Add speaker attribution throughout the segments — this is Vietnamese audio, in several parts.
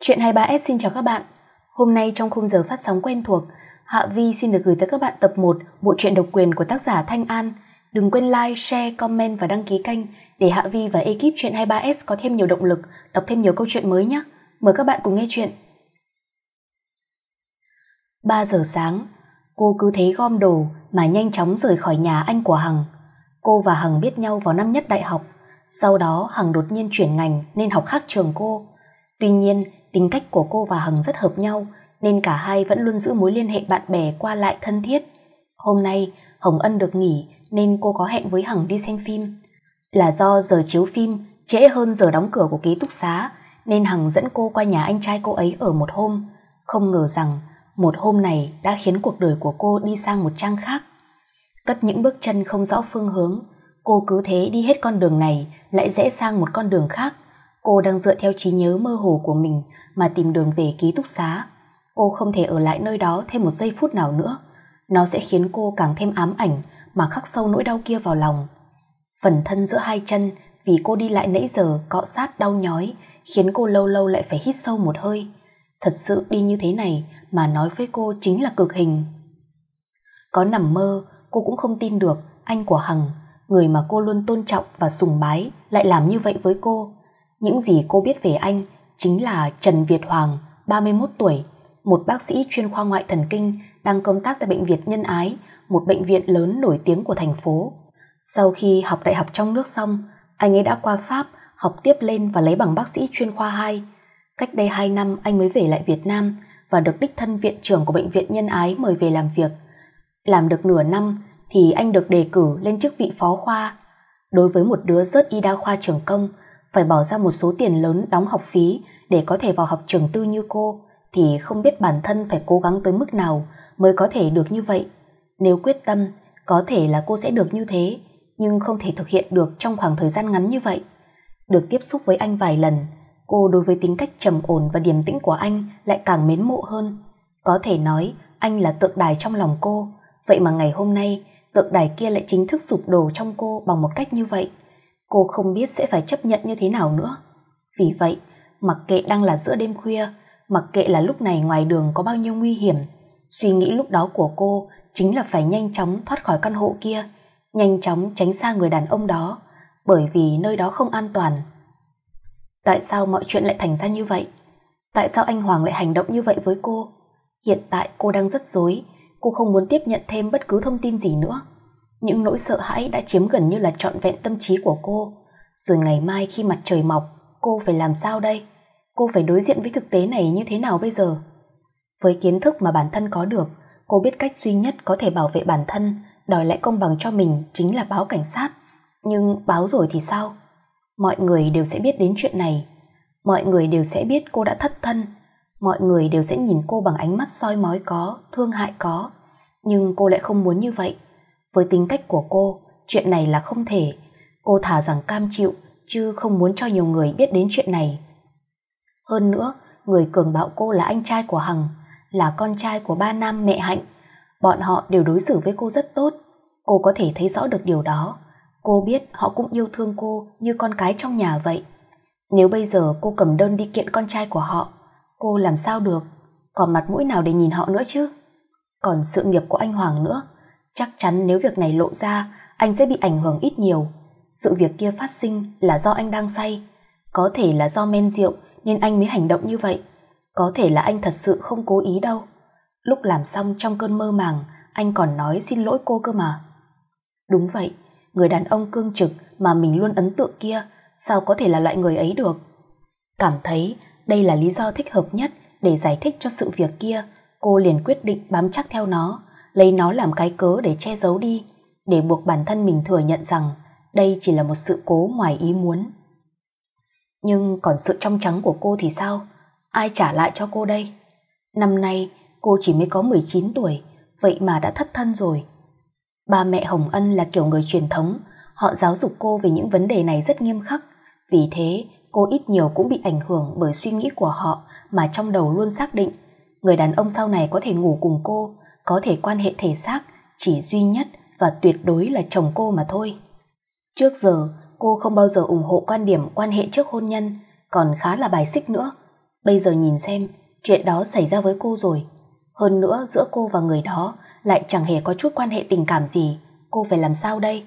Speaker 1: Chuyện 23S xin chào các bạn. Hôm nay trong khung giờ phát sóng quen thuộc, Hạ Vi xin được gửi tới các bạn tập 1 bộ truyện độc quyền của tác giả Thanh An. Đừng quên like, share, comment và đăng ký kênh để Hạ Vi và ekip chuyện 23S có thêm nhiều động lực, đọc thêm nhiều câu chuyện mới nhé. Mời các bạn cùng nghe chuyện. 3 giờ sáng, cô cứ thế gom đồ mà nhanh chóng rời khỏi nhà anh của Hằng. Cô và Hằng biết nhau vào năm nhất đại học. Sau đó Hằng đột nhiên chuyển ngành nên học khác trường cô. Tuy nhiên, Tính cách của cô và Hằng rất hợp nhau, nên cả hai vẫn luôn giữ mối liên hệ bạn bè qua lại thân thiết. Hôm nay, Hồng Ân được nghỉ nên cô có hẹn với Hằng đi xem phim. Là do giờ chiếu phim trễ hơn giờ đóng cửa của ký túc xá, nên Hằng dẫn cô qua nhà anh trai cô ấy ở một hôm. Không ngờ rằng, một hôm này đã khiến cuộc đời của cô đi sang một trang khác. Cất những bước chân không rõ phương hướng, cô cứ thế đi hết con đường này lại rẽ sang một con đường khác – Cô đang dựa theo trí nhớ mơ hồ của mình mà tìm đường về ký túc xá. Cô không thể ở lại nơi đó thêm một giây phút nào nữa. Nó sẽ khiến cô càng thêm ám ảnh mà khắc sâu nỗi đau kia vào lòng. Phần thân giữa hai chân vì cô đi lại nãy giờ cọ sát đau nhói khiến cô lâu lâu lại phải hít sâu một hơi. Thật sự đi như thế này mà nói với cô chính là cực hình. Có nằm mơ, cô cũng không tin được anh của Hằng, người mà cô luôn tôn trọng và sùng bái lại làm như vậy với cô. Những gì cô biết về anh chính là Trần Việt Hoàng, 31 tuổi, một bác sĩ chuyên khoa ngoại thần kinh đang công tác tại Bệnh viện Nhân Ái, một bệnh viện lớn nổi tiếng của thành phố. Sau khi học đại học trong nước xong, anh ấy đã qua Pháp, học tiếp lên và lấy bằng bác sĩ chuyên khoa 2. Cách đây 2 năm anh mới về lại Việt Nam và được đích thân viện trưởng của Bệnh viện Nhân Ái mời về làm việc. Làm được nửa năm thì anh được đề cử lên chức vị phó khoa. Đối với một đứa rớt y đa khoa trường công phải bỏ ra một số tiền lớn đóng học phí để có thể vào học trường tư như cô, thì không biết bản thân phải cố gắng tới mức nào mới có thể được như vậy. Nếu quyết tâm, có thể là cô sẽ được như thế, nhưng không thể thực hiện được trong khoảng thời gian ngắn như vậy. Được tiếp xúc với anh vài lần, cô đối với tính cách trầm ổn và điềm tĩnh của anh lại càng mến mộ hơn. Có thể nói, anh là tượng đài trong lòng cô, vậy mà ngày hôm nay, tượng đài kia lại chính thức sụp đổ trong cô bằng một cách như vậy. Cô không biết sẽ phải chấp nhận như thế nào nữa. Vì vậy, mặc kệ đang là giữa đêm khuya, mặc kệ là lúc này ngoài đường có bao nhiêu nguy hiểm, suy nghĩ lúc đó của cô chính là phải nhanh chóng thoát khỏi căn hộ kia, nhanh chóng tránh xa người đàn ông đó, bởi vì nơi đó không an toàn. Tại sao mọi chuyện lại thành ra như vậy? Tại sao anh Hoàng lại hành động như vậy với cô? Hiện tại cô đang rất rối cô không muốn tiếp nhận thêm bất cứ thông tin gì nữa. Những nỗi sợ hãi đã chiếm gần như là trọn vẹn tâm trí của cô. Rồi ngày mai khi mặt trời mọc, cô phải làm sao đây? Cô phải đối diện với thực tế này như thế nào bây giờ? Với kiến thức mà bản thân có được, cô biết cách duy nhất có thể bảo vệ bản thân, đòi lại công bằng cho mình chính là báo cảnh sát. Nhưng báo rồi thì sao? Mọi người đều sẽ biết đến chuyện này. Mọi người đều sẽ biết cô đã thất thân. Mọi người đều sẽ nhìn cô bằng ánh mắt soi mói có, thương hại có. Nhưng cô lại không muốn như vậy với tính cách của cô, chuyện này là không thể. Cô thả rằng cam chịu, chứ không muốn cho nhiều người biết đến chuyện này. Hơn nữa, người cường bạo cô là anh trai của Hằng, là con trai của ba nam mẹ Hạnh. Bọn họ đều đối xử với cô rất tốt. Cô có thể thấy rõ được điều đó. Cô biết họ cũng yêu thương cô như con cái trong nhà vậy. Nếu bây giờ cô cầm đơn đi kiện con trai của họ, cô làm sao được? Còn mặt mũi nào để nhìn họ nữa chứ? Còn sự nghiệp của anh Hoàng nữa, Chắc chắn nếu việc này lộ ra, anh sẽ bị ảnh hưởng ít nhiều. Sự việc kia phát sinh là do anh đang say. Có thể là do men rượu nên anh mới hành động như vậy. Có thể là anh thật sự không cố ý đâu. Lúc làm xong trong cơn mơ màng, anh còn nói xin lỗi cô cơ mà. Đúng vậy, người đàn ông cương trực mà mình luôn ấn tượng kia sao có thể là loại người ấy được. Cảm thấy đây là lý do thích hợp nhất để giải thích cho sự việc kia, cô liền quyết định bám chắc theo nó lấy nó làm cái cớ để che giấu đi, để buộc bản thân mình thừa nhận rằng đây chỉ là một sự cố ngoài ý muốn. Nhưng còn sự trong trắng của cô thì sao? Ai trả lại cho cô đây? Năm nay cô chỉ mới có 19 tuổi, vậy mà đã thất thân rồi. Ba mẹ Hồng Ân là kiểu người truyền thống, họ giáo dục cô về những vấn đề này rất nghiêm khắc, vì thế cô ít nhiều cũng bị ảnh hưởng bởi suy nghĩ của họ mà trong đầu luôn xác định người đàn ông sau này có thể ngủ cùng cô có thể quan hệ thể xác chỉ duy nhất và tuyệt đối là chồng cô mà thôi. Trước giờ, cô không bao giờ ủng hộ quan điểm quan hệ trước hôn nhân, còn khá là bài xích nữa. Bây giờ nhìn xem, chuyện đó xảy ra với cô rồi. Hơn nữa, giữa cô và người đó lại chẳng hề có chút quan hệ tình cảm gì. Cô phải làm sao đây?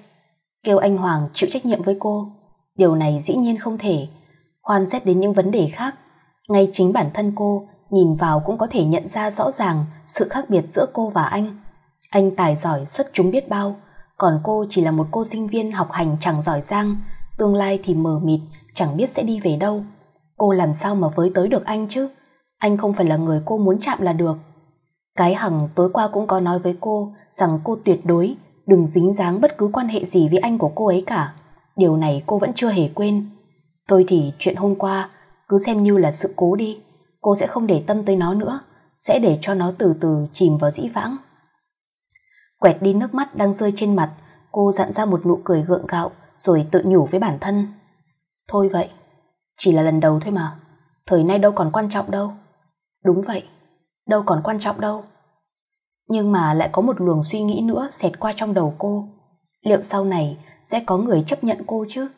Speaker 1: Kêu anh Hoàng chịu trách nhiệm với cô. Điều này dĩ nhiên không thể. Khoan xét đến những vấn đề khác. Ngay chính bản thân cô nhìn vào cũng có thể nhận ra rõ ràng sự khác biệt giữa cô và anh. Anh tài giỏi xuất chúng biết bao, còn cô chỉ là một cô sinh viên học hành chẳng giỏi giang, tương lai thì mờ mịt, chẳng biết sẽ đi về đâu. Cô làm sao mà với tới được anh chứ? Anh không phải là người cô muốn chạm là được. Cái hằng tối qua cũng có nói với cô rằng cô tuyệt đối đừng dính dáng bất cứ quan hệ gì với anh của cô ấy cả. Điều này cô vẫn chưa hề quên. Tôi thì chuyện hôm qua cứ xem như là sự cố đi cô sẽ không để tâm tới nó nữa, sẽ để cho nó từ từ chìm vào dĩ vãng. Quẹt đi nước mắt đang rơi trên mặt, cô dặn ra một nụ cười gượng gạo rồi tự nhủ với bản thân. Thôi vậy, chỉ là lần đầu thôi mà, thời nay đâu còn quan trọng đâu. Đúng vậy, đâu còn quan trọng đâu. Nhưng mà lại có một luồng suy nghĩ nữa xẹt qua trong đầu cô. Liệu sau này sẽ có người chấp nhận cô chứ?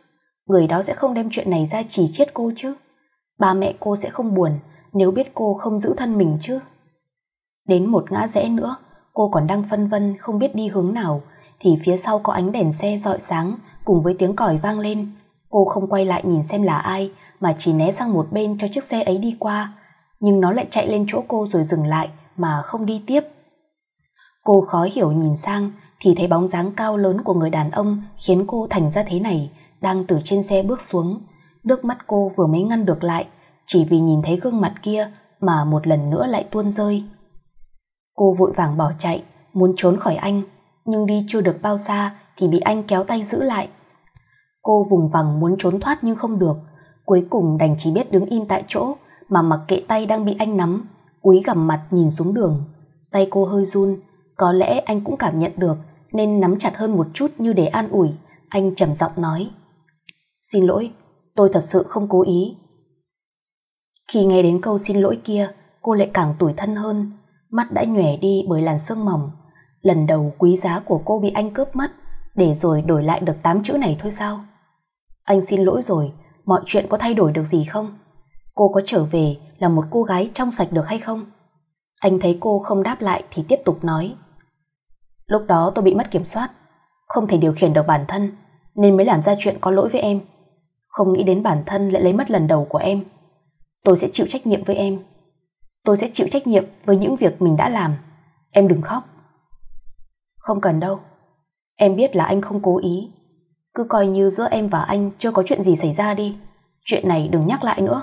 Speaker 1: Người đó sẽ không đem chuyện này ra chỉ chiết cô chứ? Ba mẹ cô sẽ không buồn nếu biết cô không giữ thân mình chứ. Đến một ngã rẽ nữa, cô còn đang phân vân không biết đi hướng nào, thì phía sau có ánh đèn xe dọi sáng cùng với tiếng còi vang lên. Cô không quay lại nhìn xem là ai mà chỉ né sang một bên cho chiếc xe ấy đi qua, nhưng nó lại chạy lên chỗ cô rồi dừng lại mà không đi tiếp. Cô khó hiểu nhìn sang thì thấy bóng dáng cao lớn của người đàn ông khiến cô thành ra thế này, đang từ trên xe bước xuống. Nước mắt cô vừa mới ngăn được lại chỉ vì nhìn thấy gương mặt kia mà một lần nữa lại tuôn rơi. Cô vội vàng bỏ chạy, muốn trốn khỏi anh, nhưng đi chưa được bao xa thì bị anh kéo tay giữ lại. Cô vùng vằng muốn trốn thoát nhưng không được, cuối cùng đành chỉ biết đứng im tại chỗ mà mặc kệ tay đang bị anh nắm, cúi gằm mặt nhìn xuống đường. Tay cô hơi run, có lẽ anh cũng cảm nhận được nên nắm chặt hơn một chút như để an ủi, anh trầm giọng nói. Xin lỗi, tôi thật sự không cố ý. Khi nghe đến câu xin lỗi kia, cô lại càng tủi thân hơn, mắt đã nhòe đi bởi làn sương mỏng. Lần đầu quý giá của cô bị anh cướp mất, để rồi đổi lại được tám chữ này thôi sao? Anh xin lỗi rồi, mọi chuyện có thay đổi được gì không? Cô có trở về là một cô gái trong sạch được hay không? Anh thấy cô không đáp lại thì tiếp tục nói. Lúc đó tôi bị mất kiểm soát, không thể điều khiển được bản thân, nên mới làm ra chuyện có lỗi với em. Không nghĩ đến bản thân lại lấy mất lần đầu của em. Tôi sẽ chịu trách nhiệm với em. Tôi sẽ chịu trách nhiệm với những việc mình đã làm. Em đừng khóc. Không cần đâu. Em biết là anh không cố ý. Cứ coi như giữa em và anh chưa có chuyện gì xảy ra đi. Chuyện này đừng nhắc lại nữa.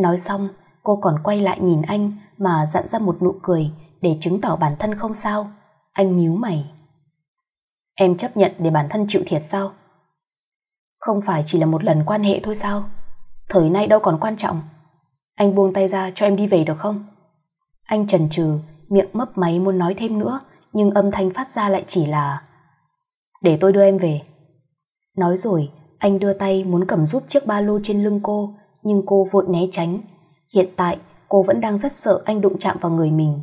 Speaker 1: Nói xong, cô còn quay lại nhìn anh mà dặn ra một nụ cười để chứng tỏ bản thân không sao. Anh nhíu mày. Em chấp nhận để bản thân chịu thiệt sao? Không phải chỉ là một lần quan hệ thôi sao? Thời nay đâu còn quan trọng anh buông tay ra cho em đi về được không? Anh chần chừ, miệng mấp máy muốn nói thêm nữa, nhưng âm thanh phát ra lại chỉ là Để tôi đưa em về. Nói rồi, anh đưa tay muốn cầm giúp chiếc ba lô trên lưng cô, nhưng cô vội né tránh. Hiện tại, cô vẫn đang rất sợ anh đụng chạm vào người mình.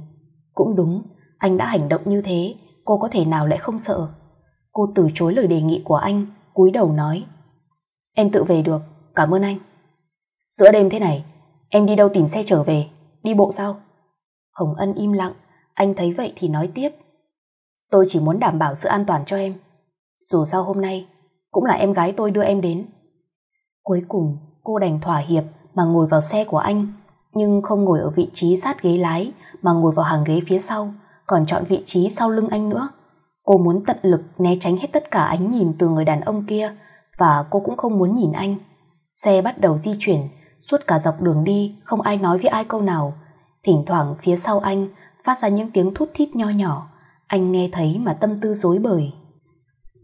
Speaker 1: Cũng đúng, anh đã hành động như thế, cô có thể nào lại không sợ. Cô từ chối lời đề nghị của anh, cúi đầu nói. Em tự về được, cảm ơn anh. Giữa đêm thế này, Em đi đâu tìm xe trở về? Đi bộ sao? Hồng Ân im lặng, anh thấy vậy thì nói tiếp. Tôi chỉ muốn đảm bảo sự an toàn cho em. Dù sao hôm nay, cũng là em gái tôi đưa em đến. Cuối cùng, cô đành thỏa hiệp mà ngồi vào xe của anh, nhưng không ngồi ở vị trí sát ghế lái mà ngồi vào hàng ghế phía sau, còn chọn vị trí sau lưng anh nữa. Cô muốn tận lực né tránh hết tất cả ánh nhìn từ người đàn ông kia và cô cũng không muốn nhìn anh. Xe bắt đầu di chuyển Suốt cả dọc đường đi không ai nói với ai câu nào. Thỉnh thoảng phía sau anh phát ra những tiếng thút thít nho nhỏ. Anh nghe thấy mà tâm tư rối bời.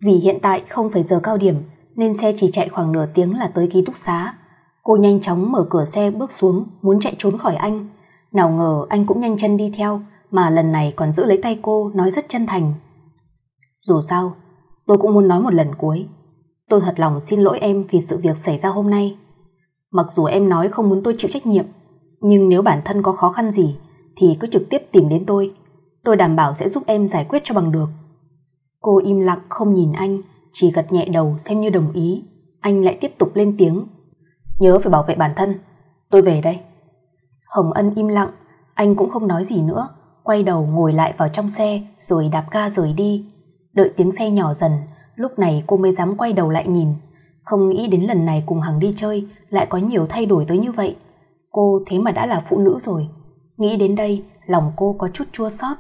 Speaker 1: Vì hiện tại không phải giờ cao điểm nên xe chỉ chạy khoảng nửa tiếng là tới ký túc xá. Cô nhanh chóng mở cửa xe bước xuống muốn chạy trốn khỏi anh. Nào ngờ anh cũng nhanh chân đi theo mà lần này còn giữ lấy tay cô nói rất chân thành. Dù sao, tôi cũng muốn nói một lần cuối. Tôi thật lòng xin lỗi em vì sự việc xảy ra hôm nay. Mặc dù em nói không muốn tôi chịu trách nhiệm, nhưng nếu bản thân có khó khăn gì thì cứ trực tiếp tìm đến tôi. Tôi đảm bảo sẽ giúp em giải quyết cho bằng được. Cô im lặng không nhìn anh, chỉ gật nhẹ đầu xem như đồng ý. Anh lại tiếp tục lên tiếng. Nhớ phải bảo vệ bản thân. Tôi về đây. Hồng Ân im lặng, anh cũng không nói gì nữa. Quay đầu ngồi lại vào trong xe rồi đạp ga rời đi. Đợi tiếng xe nhỏ dần, lúc này cô mới dám quay đầu lại nhìn. Không nghĩ đến lần này cùng Hằng đi chơi lại có nhiều thay đổi tới như vậy. Cô thế mà đã là phụ nữ rồi. Nghĩ đến đây, lòng cô có chút chua xót.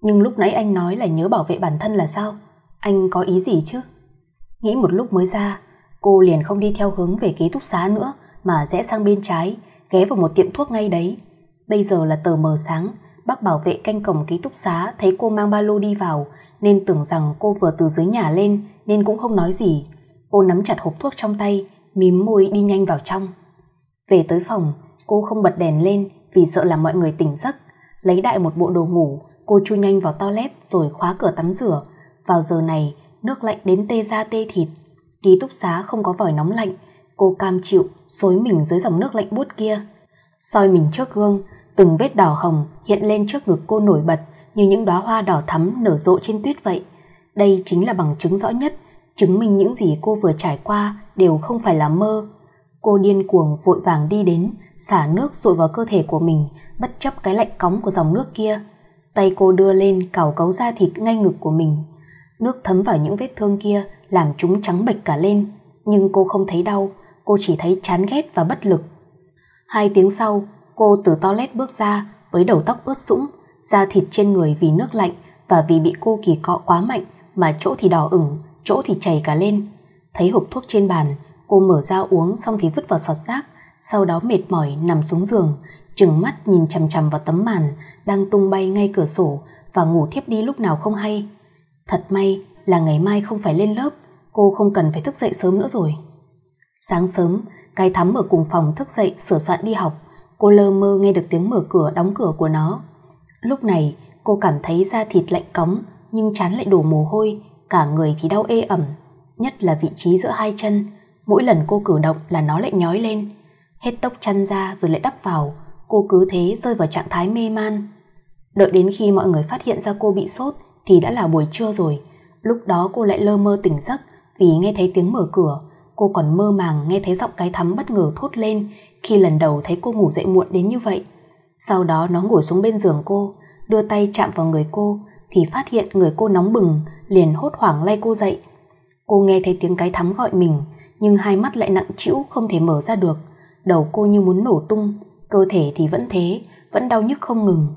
Speaker 1: Nhưng lúc nãy anh nói là nhớ bảo vệ bản thân là sao? Anh có ý gì chứ? Nghĩ một lúc mới ra, cô liền không đi theo hướng về ký túc xá nữa mà rẽ sang bên trái, ghé vào một tiệm thuốc ngay đấy. Bây giờ là tờ mờ sáng, bác bảo vệ canh cổng ký túc xá thấy cô mang ba lô đi vào nên tưởng rằng cô vừa từ dưới nhà lên nên cũng không nói gì. Cô nắm chặt hộp thuốc trong tay, mím môi đi nhanh vào trong. Về tới phòng, cô không bật đèn lên vì sợ là mọi người tỉnh giấc. Lấy đại một bộ đồ ngủ, cô chui nhanh vào toilet rồi khóa cửa tắm rửa. Vào giờ này, nước lạnh đến tê da tê thịt. Ký túc xá không có vòi nóng lạnh, cô cam chịu xối mình dưới dòng nước lạnh buốt kia. soi mình trước gương, từng vết đỏ hồng hiện lên trước ngực cô nổi bật như những đóa hoa đỏ thắm nở rộ trên tuyết vậy. Đây chính là bằng chứng rõ nhất chứng minh những gì cô vừa trải qua đều không phải là mơ. Cô điên cuồng vội vàng đi đến, xả nước rội vào cơ thể của mình, bất chấp cái lạnh cóng của dòng nước kia. Tay cô đưa lên cào cấu da thịt ngay ngực của mình. Nước thấm vào những vết thương kia làm chúng trắng bệch cả lên, nhưng cô không thấy đau, cô chỉ thấy chán ghét và bất lực. Hai tiếng sau, cô từ toilet bước ra với đầu tóc ướt sũng, da thịt trên người vì nước lạnh và vì bị cô kỳ cọ quá mạnh mà chỗ thì đỏ ửng, chỗ thì chảy cả lên. Thấy hộp thuốc trên bàn, cô mở ra uống xong thì vứt vào sọt rác, sau đó mệt mỏi nằm xuống giường, trừng mắt nhìn chằm chằm vào tấm màn đang tung bay ngay cửa sổ và ngủ thiếp đi lúc nào không hay. Thật may là ngày mai không phải lên lớp, cô không cần phải thức dậy sớm nữa rồi. Sáng sớm, cái thắm ở cùng phòng thức dậy sửa soạn đi học, cô lơ mơ nghe được tiếng mở cửa đóng cửa của nó. Lúc này, cô cảm thấy da thịt lạnh cóng nhưng chán lại đổ mồ hôi cả người thì đau ê ẩm, nhất là vị trí giữa hai chân, mỗi lần cô cử động là nó lại nhói lên. Hết tóc chăn ra rồi lại đắp vào, cô cứ thế rơi vào trạng thái mê man. Đợi đến khi mọi người phát hiện ra cô bị sốt thì đã là buổi trưa rồi, lúc đó cô lại lơ mơ tỉnh giấc vì nghe thấy tiếng mở cửa, cô còn mơ màng nghe thấy giọng cái thắm bất ngờ thốt lên khi lần đầu thấy cô ngủ dậy muộn đến như vậy. Sau đó nó ngồi xuống bên giường cô, đưa tay chạm vào người cô thì phát hiện người cô nóng bừng liền hốt hoảng lay cô dậy. Cô nghe thấy tiếng cái thắm gọi mình, nhưng hai mắt lại nặng trĩu không thể mở ra được. Đầu cô như muốn nổ tung, cơ thể thì vẫn thế, vẫn đau nhức không ngừng.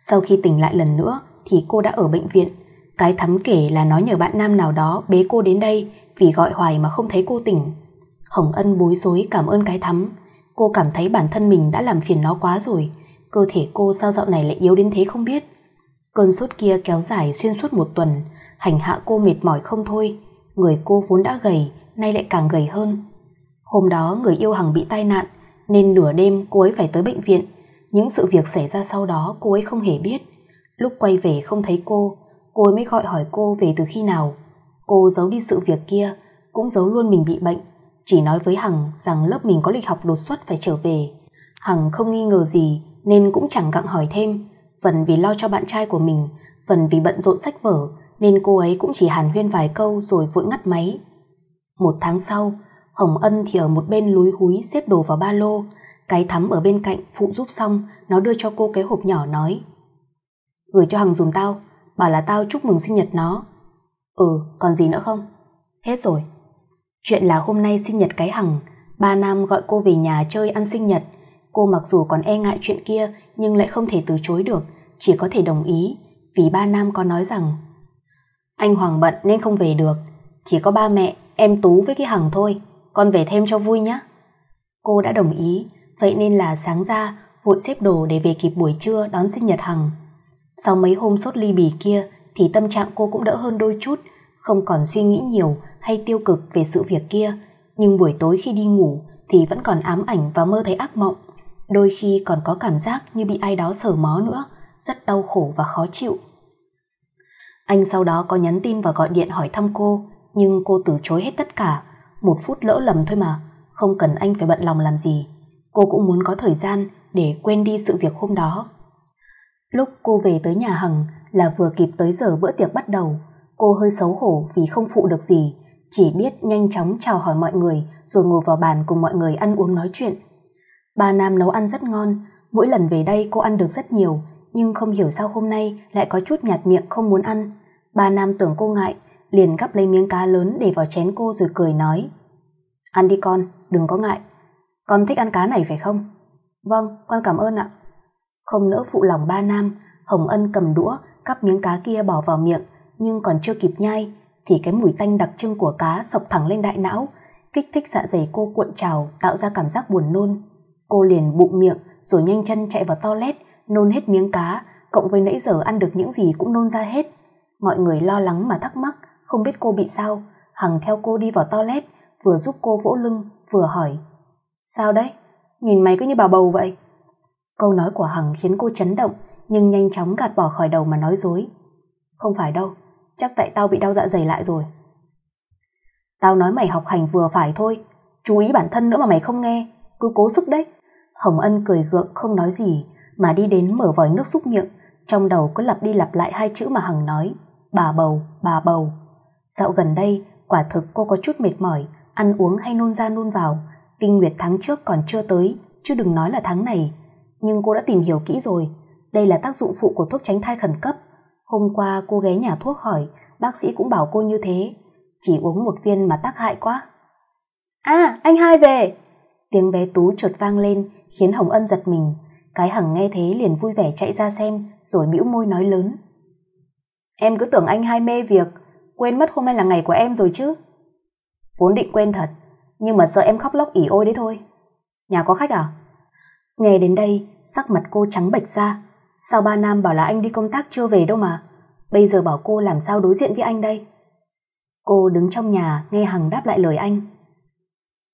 Speaker 1: Sau khi tỉnh lại lần nữa thì cô đã ở bệnh viện. Cái thắm kể là nói nhờ bạn nam nào đó bế cô đến đây vì gọi hoài mà không thấy cô tỉnh. Hồng Ân bối rối cảm ơn cái thắm. Cô cảm thấy bản thân mình đã làm phiền nó quá rồi. Cơ thể cô sao dạo này lại yếu đến thế không biết. Cơn sốt kia kéo dài xuyên suốt một tuần, hành hạ cô mệt mỏi không thôi. Người cô vốn đã gầy, nay lại càng gầy hơn. Hôm đó người yêu Hằng bị tai nạn, nên nửa đêm cô ấy phải tới bệnh viện. Những sự việc xảy ra sau đó cô ấy không hề biết. Lúc quay về không thấy cô, cô ấy mới gọi hỏi cô về từ khi nào. Cô giấu đi sự việc kia, cũng giấu luôn mình bị bệnh. Chỉ nói với Hằng rằng lớp mình có lịch học đột xuất phải trở về. Hằng không nghi ngờ gì nên cũng chẳng gặng hỏi thêm phần vì lo cho bạn trai của mình, phần vì bận rộn sách vở nên cô ấy cũng chỉ hàn huyên vài câu rồi vội ngắt máy. Một tháng sau, Hồng Ân thì ở một bên lúi húi xếp đồ vào ba lô, cái thắm ở bên cạnh phụ giúp xong, nó đưa cho cô cái hộp nhỏ nói. Gửi cho Hằng dùm tao, bảo là tao chúc mừng sinh nhật nó. Ừ, còn gì nữa không? Hết rồi. Chuyện là hôm nay sinh nhật cái Hằng, ba Nam gọi cô về nhà chơi ăn sinh nhật, Cô mặc dù còn e ngại chuyện kia nhưng lại không thể từ chối được, chỉ có thể đồng ý vì ba Nam có nói rằng Anh Hoàng bận nên không về được, chỉ có ba mẹ, em Tú với cái Hằng thôi, con về thêm cho vui nhé. Cô đã đồng ý, vậy nên là sáng ra vội xếp đồ để về kịp buổi trưa đón sinh nhật Hằng. Sau mấy hôm sốt ly bì kia thì tâm trạng cô cũng đỡ hơn đôi chút, không còn suy nghĩ nhiều hay tiêu cực về sự việc kia. Nhưng buổi tối khi đi ngủ thì vẫn còn ám ảnh và mơ thấy ác mộng đôi khi còn có cảm giác như bị ai đó sờ mó nữa, rất đau khổ và khó chịu. Anh sau đó có nhắn tin và gọi điện hỏi thăm cô, nhưng cô từ chối hết tất cả, một phút lỡ lầm thôi mà, không cần anh phải bận lòng làm gì. Cô cũng muốn có thời gian để quên đi sự việc hôm đó. Lúc cô về tới nhà Hằng là vừa kịp tới giờ bữa tiệc bắt đầu, cô hơi xấu hổ vì không phụ được gì, chỉ biết nhanh chóng chào hỏi mọi người rồi ngồi vào bàn cùng mọi người ăn uống nói chuyện. Bà Nam nấu ăn rất ngon, mỗi lần về đây cô ăn được rất nhiều, nhưng không hiểu sao hôm nay lại có chút nhạt miệng không muốn ăn. Bà Nam tưởng cô ngại, liền gắp lấy miếng cá lớn để vào chén cô rồi cười nói. Ăn đi con, đừng có ngại. Con thích ăn cá này phải không? Vâng, con cảm ơn ạ. Không nỡ phụ lòng ba Nam, Hồng Ân cầm đũa, cắp miếng cá kia bỏ vào miệng, nhưng còn chưa kịp nhai, thì cái mùi tanh đặc trưng của cá sọc thẳng lên đại não, kích thích dạ dày cô cuộn trào tạo ra cảm giác buồn nôn. Cô liền bụng miệng rồi nhanh chân chạy vào toilet, nôn hết miếng cá, cộng với nãy giờ ăn được những gì cũng nôn ra hết. Mọi người lo lắng mà thắc mắc, không biết cô bị sao. Hằng theo cô đi vào toilet, vừa giúp cô vỗ lưng, vừa hỏi. Sao đấy? Nhìn mày cứ như bà bầu vậy. Câu nói của Hằng khiến cô chấn động, nhưng nhanh chóng gạt bỏ khỏi đầu mà nói dối. Không phải đâu, chắc tại tao bị đau dạ dày lại rồi. Tao nói mày học hành vừa phải thôi, chú ý bản thân nữa mà mày không nghe, cứ cố sức đấy. Hồng Ân cười gượng không nói gì mà đi đến mở vòi nước xúc miệng, trong đầu cứ lặp đi lặp lại hai chữ mà Hằng nói, bà bầu, bà bầu. Dạo gần đây, quả thực cô có chút mệt mỏi, ăn uống hay nôn ra nôn vào, kinh nguyệt tháng trước còn chưa tới, chứ đừng nói là tháng này. Nhưng cô đã tìm hiểu kỹ rồi, đây là tác dụng phụ của thuốc tránh thai khẩn cấp. Hôm qua cô ghé nhà thuốc hỏi, bác sĩ cũng bảo cô như thế, chỉ uống một viên mà tác hại quá. À, anh hai về! Tiếng bé Tú chợt vang lên, khiến Hồng Ân giật mình. Cái hằng nghe thế liền vui vẻ chạy ra xem rồi bĩu môi nói lớn. Em cứ tưởng anh hai mê việc, quên mất hôm nay là ngày của em rồi chứ. Vốn định quên thật, nhưng mà sợ em khóc lóc ỉ ôi đấy thôi. Nhà có khách à? Nghe đến đây, sắc mặt cô trắng bệch ra. Sao ba Nam bảo là anh đi công tác chưa về đâu mà. Bây giờ bảo cô làm sao đối diện với anh đây? Cô đứng trong nhà nghe Hằng đáp lại lời anh.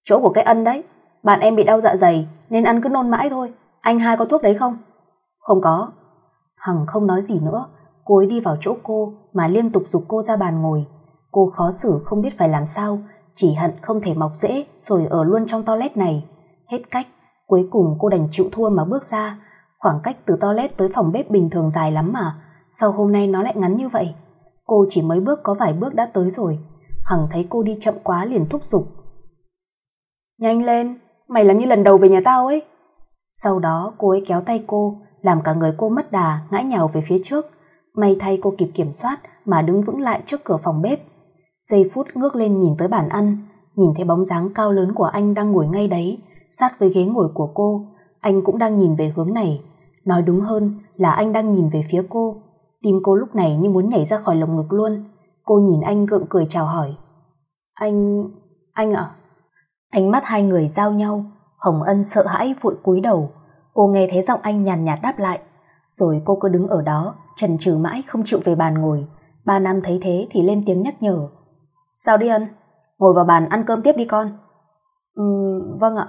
Speaker 1: Chỗ của cái ân đấy, bạn em bị đau dạ dày nên ăn cứ nôn mãi thôi anh hai có thuốc đấy không không có hằng không nói gì nữa cô ấy đi vào chỗ cô mà liên tục dục cô ra bàn ngồi cô khó xử không biết phải làm sao chỉ hận không thể mọc dễ rồi ở luôn trong toilet này hết cách cuối cùng cô đành chịu thua mà bước ra khoảng cách từ toilet tới phòng bếp bình thường dài lắm mà sao hôm nay nó lại ngắn như vậy cô chỉ mới bước có vài bước đã tới rồi hằng thấy cô đi chậm quá liền thúc giục nhanh lên mày làm như lần đầu về nhà tao ấy. Sau đó cô ấy kéo tay cô, làm cả người cô mất đà, ngã nhào về phía trước. May thay cô kịp kiểm soát mà đứng vững lại trước cửa phòng bếp. Giây phút ngước lên nhìn tới bàn ăn, nhìn thấy bóng dáng cao lớn của anh đang ngồi ngay đấy, sát với ghế ngồi của cô. Anh cũng đang nhìn về hướng này. Nói đúng hơn là anh đang nhìn về phía cô. Tim cô lúc này như muốn nhảy ra khỏi lồng ngực luôn. Cô nhìn anh gượng cười chào hỏi. Anh... anh ạ? À? Ánh mắt hai người giao nhau, Hồng Ân sợ hãi vội cúi đầu. Cô nghe thấy giọng anh nhàn nhạt đáp lại. Rồi cô cứ đứng ở đó, trần trừ mãi không chịu về bàn ngồi. Ba Nam thấy thế thì lên tiếng nhắc nhở. Sao đi Ân? Ngồi vào bàn ăn cơm tiếp đi con. Ừ, vâng ạ.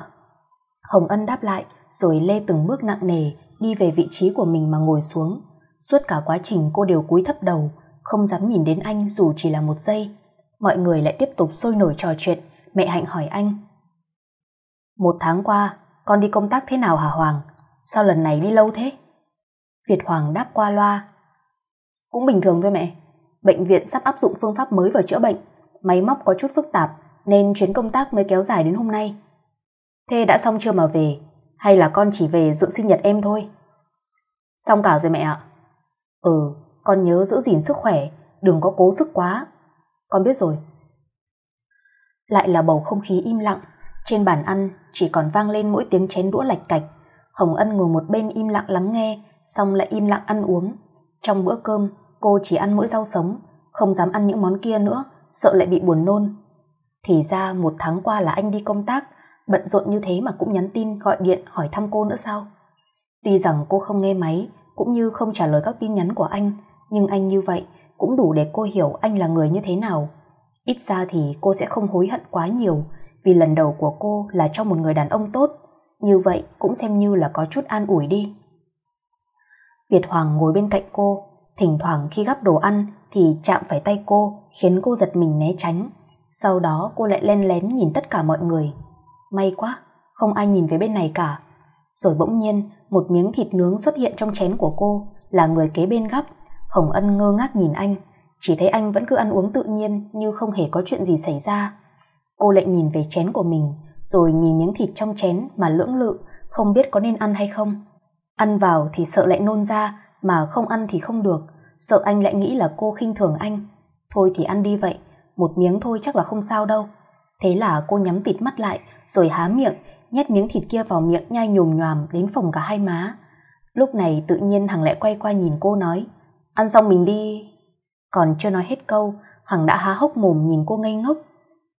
Speaker 1: Hồng Ân đáp lại, rồi lê từng bước nặng nề, đi về vị trí của mình mà ngồi xuống. Suốt cả quá trình cô đều cúi thấp đầu, không dám nhìn đến anh dù chỉ là một giây. Mọi người lại tiếp tục sôi nổi trò chuyện, mẹ Hạnh hỏi anh. Một tháng qua, con đi công tác thế nào hả Hoàng? Sao lần này đi lâu thế? Việt Hoàng đáp qua loa. Cũng bình thường thôi mẹ. Bệnh viện sắp áp dụng phương pháp mới vào chữa bệnh. Máy móc có chút phức tạp nên chuyến công tác mới kéo dài đến hôm nay. Thế đã xong chưa mà về? Hay là con chỉ về dự sinh nhật em thôi? Xong cả rồi mẹ ạ. Ừ, con nhớ giữ gìn sức khỏe, đừng có cố sức quá. Con biết rồi. Lại là bầu không khí im lặng, trên bàn ăn chỉ còn vang lên mỗi tiếng chén đũa lạch cạch. Hồng Ân ngồi một bên im lặng lắng nghe, xong lại im lặng ăn uống. Trong bữa cơm, cô chỉ ăn mỗi rau sống, không dám ăn những món kia nữa, sợ lại bị buồn nôn. Thì ra một tháng qua là anh đi công tác, bận rộn như thế mà cũng nhắn tin gọi điện hỏi thăm cô nữa sao? Tuy rằng cô không nghe máy, cũng như không trả lời các tin nhắn của anh, nhưng anh như vậy cũng đủ để cô hiểu anh là người như thế nào. Ít ra thì cô sẽ không hối hận quá nhiều vì lần đầu của cô là cho một người đàn ông tốt, như vậy cũng xem như là có chút an ủi đi. Việt Hoàng ngồi bên cạnh cô, thỉnh thoảng khi gắp đồ ăn thì chạm phải tay cô khiến cô giật mình né tránh. Sau đó cô lại len lén nhìn tất cả mọi người. May quá, không ai nhìn về bên này cả. Rồi bỗng nhiên, một miếng thịt nướng xuất hiện trong chén của cô là người kế bên gắp. Hồng Ân ngơ ngác nhìn anh, chỉ thấy anh vẫn cứ ăn uống tự nhiên như không hề có chuyện gì xảy ra. Cô lại nhìn về chén của mình, rồi nhìn miếng thịt trong chén mà lưỡng lự, không biết có nên ăn hay không. Ăn vào thì sợ lại nôn ra, mà không ăn thì không được, sợ anh lại nghĩ là cô khinh thường anh. Thôi thì ăn đi vậy, một miếng thôi chắc là không sao đâu. Thế là cô nhắm tịt mắt lại, rồi há miệng, nhét miếng thịt kia vào miệng nhai nhồm nhòm đến phồng cả hai má. Lúc này tự nhiên Hằng lại quay qua nhìn cô nói, ăn xong mình đi. Còn chưa nói hết câu, Hằng đã há hốc mồm nhìn cô ngây ngốc.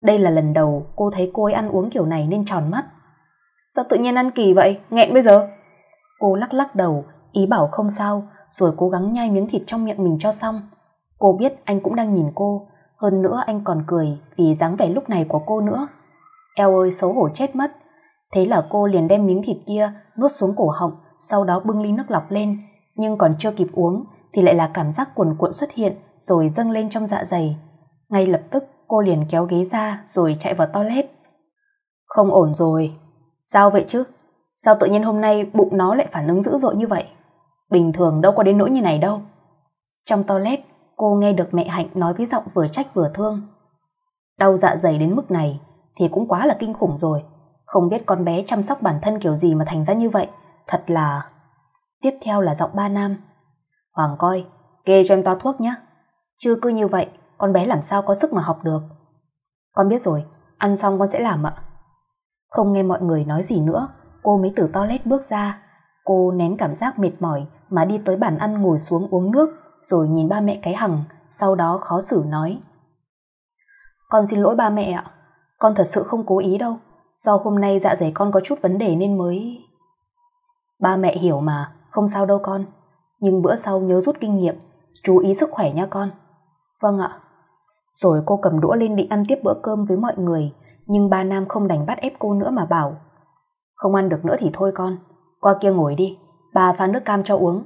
Speaker 1: Đây là lần đầu cô thấy cô ấy ăn uống kiểu này nên tròn mắt. Sao tự nhiên ăn kỳ vậy, nghẹn bây giờ? Cô lắc lắc đầu, ý bảo không sao, rồi cố gắng nhai miếng thịt trong miệng mình cho xong. Cô biết anh cũng đang nhìn cô, hơn nữa anh còn cười vì dáng vẻ lúc này của cô nữa. Eo ơi xấu hổ chết mất. Thế là cô liền đem miếng thịt kia nuốt xuống cổ họng, sau đó bưng ly nước lọc lên, nhưng còn chưa kịp uống thì lại là cảm giác cuồn cuộn xuất hiện rồi dâng lên trong dạ dày. Ngay lập tức cô liền kéo ghế ra rồi chạy vào toilet. Không ổn rồi. Sao vậy chứ? Sao tự nhiên hôm nay bụng nó lại phản ứng dữ dội như vậy? Bình thường đâu có đến nỗi như này đâu. Trong toilet, cô nghe được mẹ Hạnh nói với giọng vừa trách vừa thương. Đau dạ dày đến mức này thì cũng quá là kinh khủng rồi. Không biết con bé chăm sóc bản thân kiểu gì mà thành ra như vậy. Thật là... Tiếp theo là giọng ba nam. Hoàng coi, kê cho em toa thuốc nhé. Chưa cứ như vậy, con bé làm sao có sức mà học được. Con biết rồi, ăn xong con sẽ làm ạ. Không nghe mọi người nói gì nữa, cô mới từ toilet bước ra. Cô nén cảm giác mệt mỏi mà đi tới bàn ăn ngồi xuống uống nước rồi nhìn ba mẹ cái hằng, sau đó khó xử nói. Con xin lỗi ba mẹ ạ, con thật sự không cố ý đâu, do hôm nay dạ dày con có chút vấn đề nên mới... Ba mẹ hiểu mà, không sao đâu con, nhưng bữa sau nhớ rút kinh nghiệm, chú ý sức khỏe nha con. Vâng ạ. Rồi cô cầm đũa lên định ăn tiếp bữa cơm với mọi người, nhưng ba Nam không đành bắt ép cô nữa mà bảo. Không ăn được nữa thì thôi con, qua kia ngồi đi, bà pha nước cam cho uống.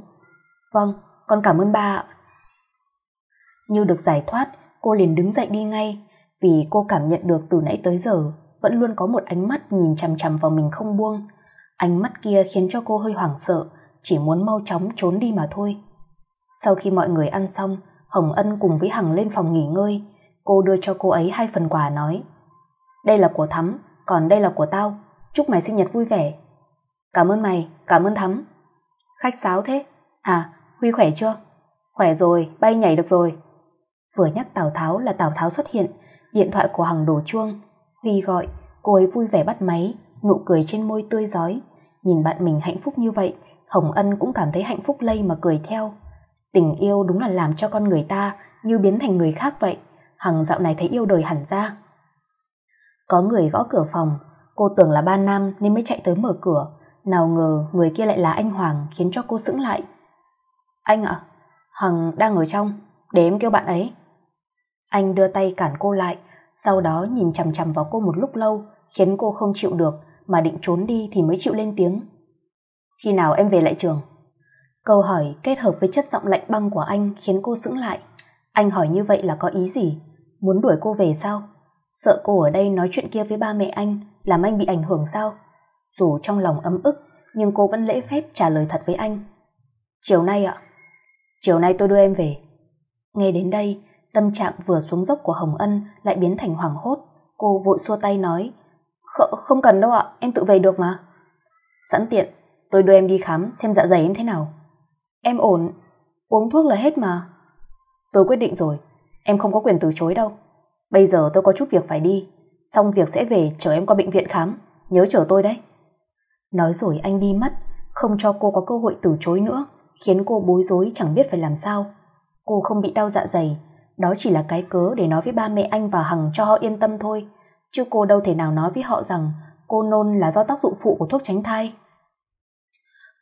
Speaker 1: Vâng, con cảm ơn ba ạ. Như được giải thoát, cô liền đứng dậy đi ngay, vì cô cảm nhận được từ nãy tới giờ vẫn luôn có một ánh mắt nhìn chằm chằm vào mình không buông. Ánh mắt kia khiến cho cô hơi hoảng sợ, chỉ muốn mau chóng trốn đi mà thôi. Sau khi mọi người ăn xong, Hồng Ân cùng với Hằng lên phòng nghỉ ngơi, Cô đưa cho cô ấy hai phần quà nói Đây là của Thắm, còn đây là của tao Chúc mày sinh nhật vui vẻ Cảm ơn mày, cảm ơn Thắm Khách sáo thế À, Huy khỏe chưa? Khỏe rồi, bay nhảy được rồi Vừa nhắc Tào Tháo là Tào Tháo xuất hiện Điện thoại của Hằng đổ chuông Huy gọi, cô ấy vui vẻ bắt máy Nụ cười trên môi tươi giói Nhìn bạn mình hạnh phúc như vậy Hồng Ân cũng cảm thấy hạnh phúc lây mà cười theo Tình yêu đúng là làm cho con người ta Như biến thành người khác vậy Hằng dạo này thấy yêu đời hẳn ra. Có người gõ cửa phòng, cô tưởng là ba Nam nên mới chạy tới mở cửa, nào ngờ người kia lại là anh Hoàng khiến cho cô sững lại. Anh ạ, Hằng đang ở trong, để em kêu bạn ấy. Anh đưa tay cản cô lại, sau đó nhìn chằm chằm vào cô một lúc lâu, khiến cô không chịu được mà định trốn đi thì mới chịu lên tiếng. Khi nào em về lại trường? Câu hỏi kết hợp với chất giọng lạnh băng của anh khiến cô sững lại. Anh hỏi như vậy là có ý gì? muốn đuổi cô về sao? Sợ cô ở đây nói chuyện kia với ba mẹ anh, làm anh bị ảnh hưởng sao? Dù trong lòng ấm ức, nhưng cô vẫn lễ phép trả lời thật với anh. Chiều nay ạ. Chiều nay tôi đưa em về. Nghe đến đây, tâm trạng vừa xuống dốc của Hồng Ân lại biến thành hoảng hốt. Cô vội xua tay nói, không cần đâu ạ, em tự về được mà. Sẵn tiện, tôi đưa em đi khám xem dạ dày em thế nào. Em ổn, uống thuốc là hết mà. Tôi quyết định rồi, em không có quyền từ chối đâu. Bây giờ tôi có chút việc phải đi, xong việc sẽ về chở em qua bệnh viện khám, nhớ chở tôi đấy. Nói rồi anh đi mất, không cho cô có cơ hội từ chối nữa, khiến cô bối rối chẳng biết phải làm sao. Cô không bị đau dạ dày, đó chỉ là cái cớ để nói với ba mẹ anh và Hằng cho họ yên tâm thôi, chứ cô đâu thể nào nói với họ rằng cô nôn là do tác dụng phụ của thuốc tránh thai.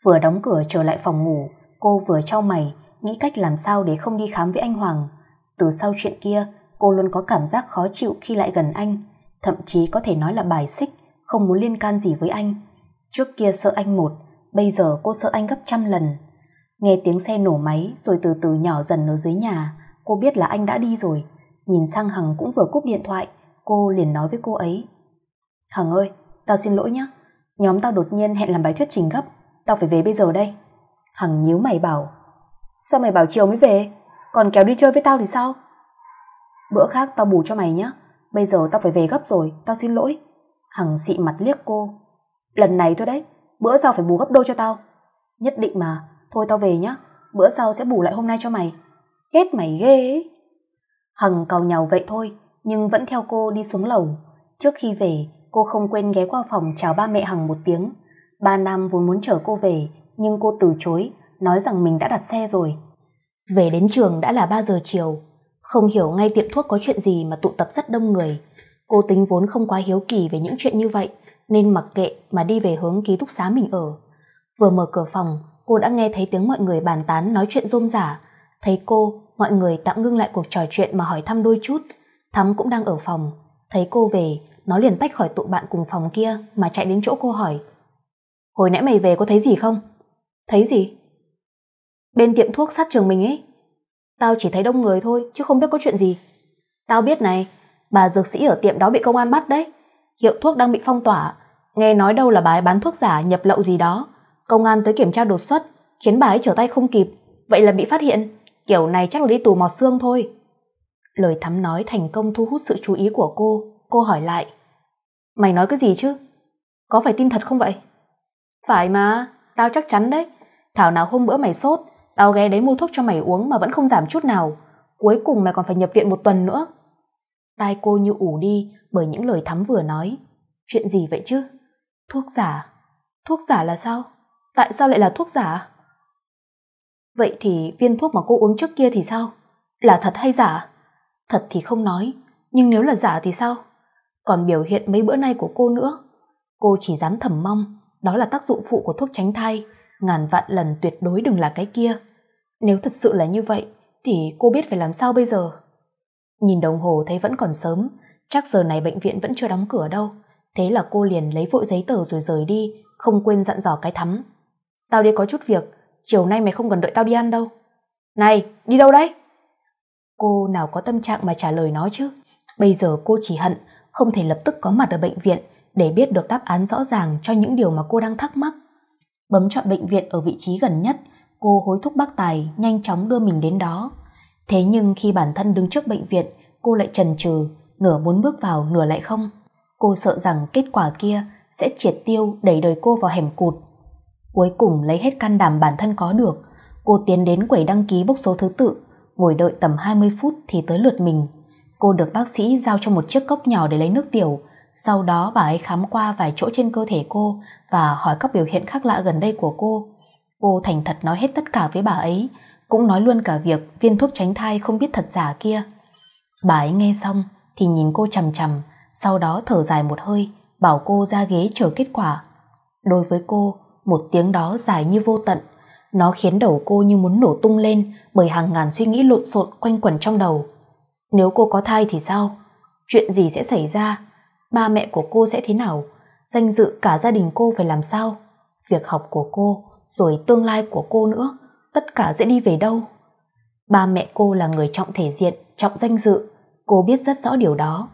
Speaker 1: Vừa đóng cửa trở lại phòng ngủ, cô vừa trao mày, nghĩ cách làm sao để không đi khám với anh Hoàng. Từ sau chuyện kia, cô luôn có cảm giác khó chịu khi lại gần anh, thậm chí có thể nói là bài xích, không muốn liên can gì với anh. Trước kia sợ anh một, bây giờ cô sợ anh gấp trăm lần. Nghe tiếng xe nổ máy rồi từ từ nhỏ dần ở dưới nhà, cô biết là anh đã đi rồi. Nhìn sang Hằng cũng vừa cúp điện thoại, cô liền nói với cô ấy. Hằng ơi, tao xin lỗi nhé, nhóm tao đột nhiên hẹn làm bài thuyết trình gấp, tao phải về bây giờ đây. Hằng nhíu mày bảo, sao mày bảo chiều mới về? còn kéo đi chơi với tao thì sao bữa khác tao bù cho mày nhé bây giờ tao phải về gấp rồi tao xin lỗi hằng xị mặt liếc cô lần này thôi đấy bữa sau phải bù gấp đôi cho tao nhất định mà thôi tao về nhé bữa sau sẽ bù lại hôm nay cho mày ghét mày ghê ấy hằng cầu nhau vậy thôi nhưng vẫn theo cô đi xuống lầu trước khi về cô không quên ghé qua phòng chào ba mẹ hằng một tiếng ba nam vốn muốn chở cô về nhưng cô từ chối nói rằng mình đã đặt xe rồi về đến trường đã là 3 giờ chiều, không hiểu ngay tiệm thuốc có chuyện gì mà tụ tập rất đông người. Cô tính vốn không quá hiếu kỳ về những chuyện như vậy, nên mặc kệ mà đi về hướng ký túc xá mình ở. Vừa mở cửa phòng, cô đã nghe thấy tiếng mọi người bàn tán nói chuyện rôm rả. Thấy cô, mọi người tạm ngưng lại cuộc trò chuyện mà hỏi thăm đôi chút. Thắm cũng đang ở phòng. Thấy cô về, nó liền tách khỏi tụ bạn cùng phòng kia mà chạy đến chỗ cô hỏi. Hồi nãy mày về có thấy gì không? Thấy gì? bên tiệm thuốc sát trường mình ấy tao chỉ thấy đông người thôi chứ không biết có chuyện gì tao biết này bà dược sĩ ở tiệm đó bị công an bắt đấy hiệu thuốc đang bị phong tỏa nghe nói đâu là bà ấy bán thuốc giả nhập lậu gì đó công an tới kiểm tra đột xuất khiến bà ấy trở tay không kịp vậy là bị phát hiện kiểu này chắc là đi tù mọt xương thôi lời thắm nói thành công thu hút sự chú ý của cô cô hỏi lại mày nói cái gì chứ có phải tin thật không vậy phải mà tao chắc chắn đấy thảo nào hôm bữa mày sốt Tao ghé đấy mua thuốc cho mày uống mà vẫn không giảm chút nào. Cuối cùng mày còn phải nhập viện một tuần nữa. Tai cô như ủ đi bởi những lời thắm vừa nói. Chuyện gì vậy chứ? Thuốc giả? Thuốc giả là sao? Tại sao lại là thuốc giả? Vậy thì viên thuốc mà cô uống trước kia thì sao? Là thật hay giả? Thật thì không nói, nhưng nếu là giả thì sao? Còn biểu hiện mấy bữa nay của cô nữa. Cô chỉ dám thầm mong, đó là tác dụng phụ của thuốc tránh thai, ngàn vạn lần tuyệt đối đừng là cái kia. Nếu thật sự là như vậy, thì cô biết phải làm sao bây giờ? Nhìn đồng hồ thấy vẫn còn sớm, chắc giờ này bệnh viện vẫn chưa đóng cửa đâu. Thế là cô liền lấy vội giấy tờ rồi rời đi, không quên dặn dò cái thắm. Tao đi có chút việc, chiều nay mày không cần đợi tao đi ăn đâu. Này, đi đâu đấy? Cô nào có tâm trạng mà trả lời nó chứ? Bây giờ cô chỉ hận không thể lập tức có mặt ở bệnh viện để biết được đáp án rõ ràng cho những điều mà cô đang thắc mắc. Bấm chọn bệnh viện ở vị trí gần nhất, Cô hối thúc bác Tài nhanh chóng đưa mình đến đó. Thế nhưng khi bản thân đứng trước bệnh viện, cô lại chần chừ, nửa muốn bước vào nửa lại không. Cô sợ rằng kết quả kia sẽ triệt tiêu đẩy đời cô vào hẻm cụt. Cuối cùng lấy hết can đảm bản thân có được, cô tiến đến quầy đăng ký bốc số thứ tự, ngồi đợi tầm 20 phút thì tới lượt mình. Cô được bác sĩ giao cho một chiếc cốc nhỏ để lấy nước tiểu, sau đó bà ấy khám qua vài chỗ trên cơ thể cô và hỏi các biểu hiện khác lạ gần đây của cô. Cô thành thật nói hết tất cả với bà ấy, cũng nói luôn cả việc viên thuốc tránh thai không biết thật giả kia. Bà ấy nghe xong thì nhìn cô chằm chằm, sau đó thở dài một hơi, bảo cô ra ghế chờ kết quả. Đối với cô, một tiếng đó dài như vô tận, nó khiến đầu cô như muốn nổ tung lên bởi hàng ngàn suy nghĩ lộn xộn quanh quẩn trong đầu. Nếu cô có thai thì sao? Chuyện gì sẽ xảy ra? Ba mẹ của cô sẽ thế nào? Danh dự cả gia đình cô phải làm sao? Việc học của cô, rồi tương lai của cô nữa, tất cả sẽ đi về đâu. Ba mẹ cô là người trọng thể diện, trọng danh dự, cô biết rất rõ điều đó.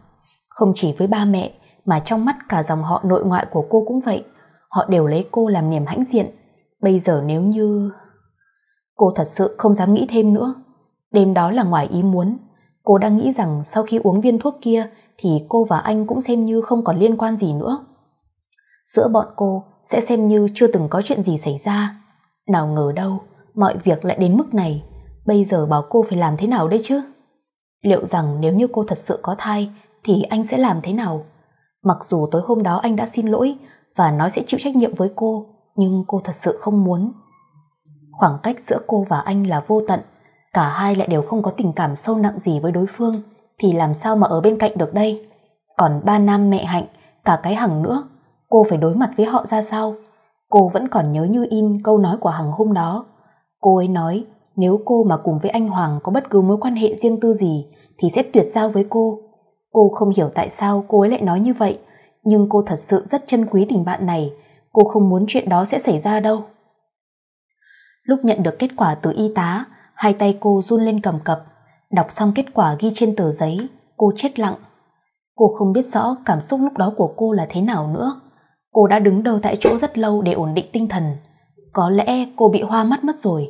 Speaker 1: Không chỉ với ba mẹ, mà trong mắt cả dòng họ nội ngoại của cô cũng vậy, họ đều lấy cô làm niềm hãnh diện. Bây giờ nếu như... Cô thật sự không dám nghĩ thêm nữa. Đêm đó là ngoài ý muốn. Cô đang nghĩ rằng sau khi uống viên thuốc kia thì cô và anh cũng xem như không còn liên quan gì nữa giữa bọn cô sẽ xem như chưa từng có chuyện gì xảy ra. Nào ngờ đâu, mọi việc lại đến mức này, bây giờ bảo cô phải làm thế nào đấy chứ? Liệu rằng nếu như cô thật sự có thai thì anh sẽ làm thế nào? Mặc dù tối hôm đó anh đã xin lỗi và nói sẽ chịu trách nhiệm với cô, nhưng cô thật sự không muốn. Khoảng cách giữa cô và anh là vô tận, cả hai lại đều không có tình cảm sâu nặng gì với đối phương, thì làm sao mà ở bên cạnh được đây? Còn ba nam mẹ Hạnh, cả cái hằng nữa, cô phải đối mặt với họ ra sao. Cô vẫn còn nhớ như in câu nói của Hằng hôm đó. Cô ấy nói nếu cô mà cùng với anh Hoàng có bất cứ mối quan hệ riêng tư gì thì sẽ tuyệt giao với cô. Cô không hiểu tại sao cô ấy lại nói như vậy, nhưng cô thật sự rất trân quý tình bạn này, cô không muốn chuyện đó sẽ xảy ra đâu. Lúc nhận được kết quả từ y tá, hai tay cô run lên cầm cập, đọc xong kết quả ghi trên tờ giấy, cô chết lặng. Cô không biết rõ cảm xúc lúc đó của cô là thế nào nữa. Cô đã đứng đầu tại chỗ rất lâu để ổn định tinh thần. Có lẽ cô bị hoa mắt mất rồi.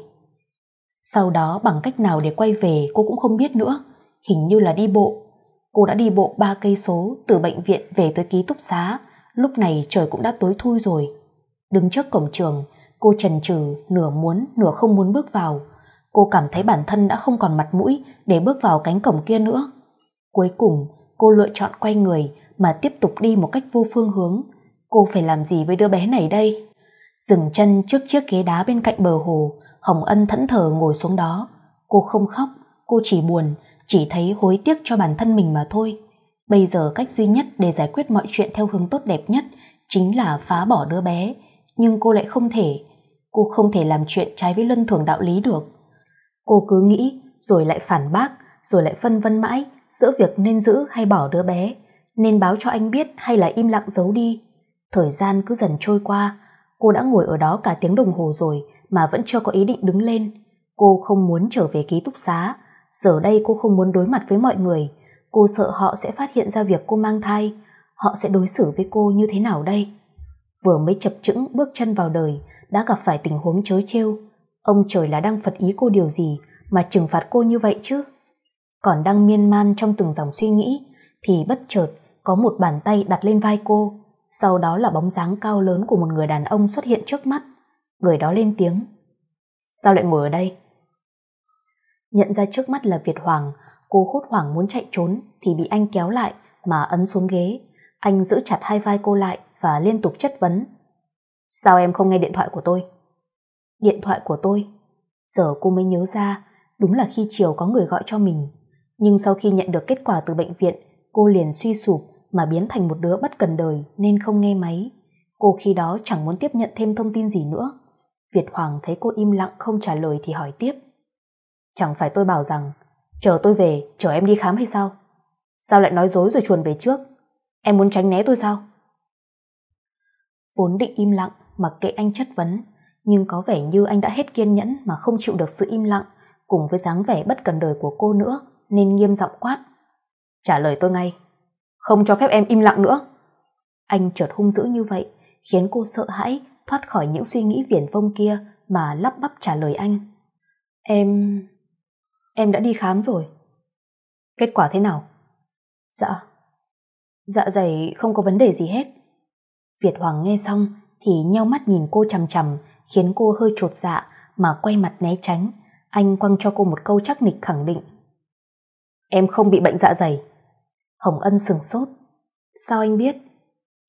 Speaker 1: Sau đó bằng cách nào để quay về cô cũng không biết nữa, hình như là đi bộ. Cô đã đi bộ ba cây số từ bệnh viện về tới ký túc xá, lúc này trời cũng đã tối thui rồi. Đứng trước cổng trường, cô chần chừ nửa muốn nửa không muốn bước vào. Cô cảm thấy bản thân đã không còn mặt mũi để bước vào cánh cổng kia nữa. Cuối cùng, cô lựa chọn quay người mà tiếp tục đi một cách vô phương hướng, Cô phải làm gì với đứa bé này đây? Dừng chân trước chiếc ghế đá bên cạnh bờ hồ, Hồng Ân thẫn thờ ngồi xuống đó. Cô không khóc, cô chỉ buồn, chỉ thấy hối tiếc cho bản thân mình mà thôi. Bây giờ cách duy nhất để giải quyết mọi chuyện theo hướng tốt đẹp nhất chính là phá bỏ đứa bé, nhưng cô lại không thể. Cô không thể làm chuyện trái với luân thường đạo lý được. Cô cứ nghĩ, rồi lại phản bác, rồi lại phân vân mãi giữa việc nên giữ hay bỏ đứa bé, nên báo cho anh biết hay là im lặng giấu đi. Thời gian cứ dần trôi qua, cô đã ngồi ở đó cả tiếng đồng hồ rồi mà vẫn chưa có ý định đứng lên. Cô không muốn trở về ký túc xá, giờ đây cô không muốn đối mặt với mọi người. Cô sợ họ sẽ phát hiện ra việc cô mang thai, họ sẽ đối xử với cô như thế nào đây? Vừa mới chập chững bước chân vào đời, đã gặp phải tình huống chớ trêu. Ông trời là đang phật ý cô điều gì mà trừng phạt cô như vậy chứ? Còn đang miên man trong từng dòng suy nghĩ, thì bất chợt có một bàn tay đặt lên vai cô sau đó là bóng dáng cao lớn của một người đàn ông xuất hiện trước mắt. Người đó lên tiếng. Sao lại ngồi ở đây? Nhận ra trước mắt là Việt Hoàng, cô hốt hoảng muốn chạy trốn thì bị anh kéo lại mà ấn xuống ghế. Anh giữ chặt hai vai cô lại và liên tục chất vấn. Sao em không nghe điện thoại của tôi? Điện thoại của tôi? Giờ cô mới nhớ ra, đúng là khi chiều có người gọi cho mình. Nhưng sau khi nhận được kết quả từ bệnh viện, cô liền suy sụp mà biến thành một đứa bất cần đời nên không nghe máy. Cô khi đó chẳng muốn tiếp nhận thêm thông tin gì nữa. Việt Hoàng thấy cô im lặng không trả lời thì hỏi tiếp. Chẳng phải tôi bảo rằng, chờ tôi về, chờ em đi khám hay sao? Sao lại nói dối rồi chuồn về trước? Em muốn tránh né tôi sao? Vốn định im lặng, mặc kệ anh chất vấn, nhưng có vẻ như anh đã hết kiên nhẫn mà không chịu được sự im lặng, cùng với dáng vẻ bất cần đời của cô nữa, nên nghiêm giọng quát. Trả lời tôi ngay, không cho phép em im lặng nữa. Anh chợt hung dữ như vậy, khiến cô sợ hãi, thoát khỏi những suy nghĩ viển vông kia mà lắp bắp trả lời anh. Em... em đã đi khám rồi. Kết quả thế nào? Dạ. Dạ dày không có vấn đề gì hết. Việt Hoàng nghe xong thì nheo mắt nhìn cô chằm chằm, khiến cô hơi trột dạ mà quay mặt né tránh. Anh quăng cho cô một câu chắc nịch khẳng định. Em không bị bệnh dạ dày. Hồng Ân sừng sốt. Sao anh biết?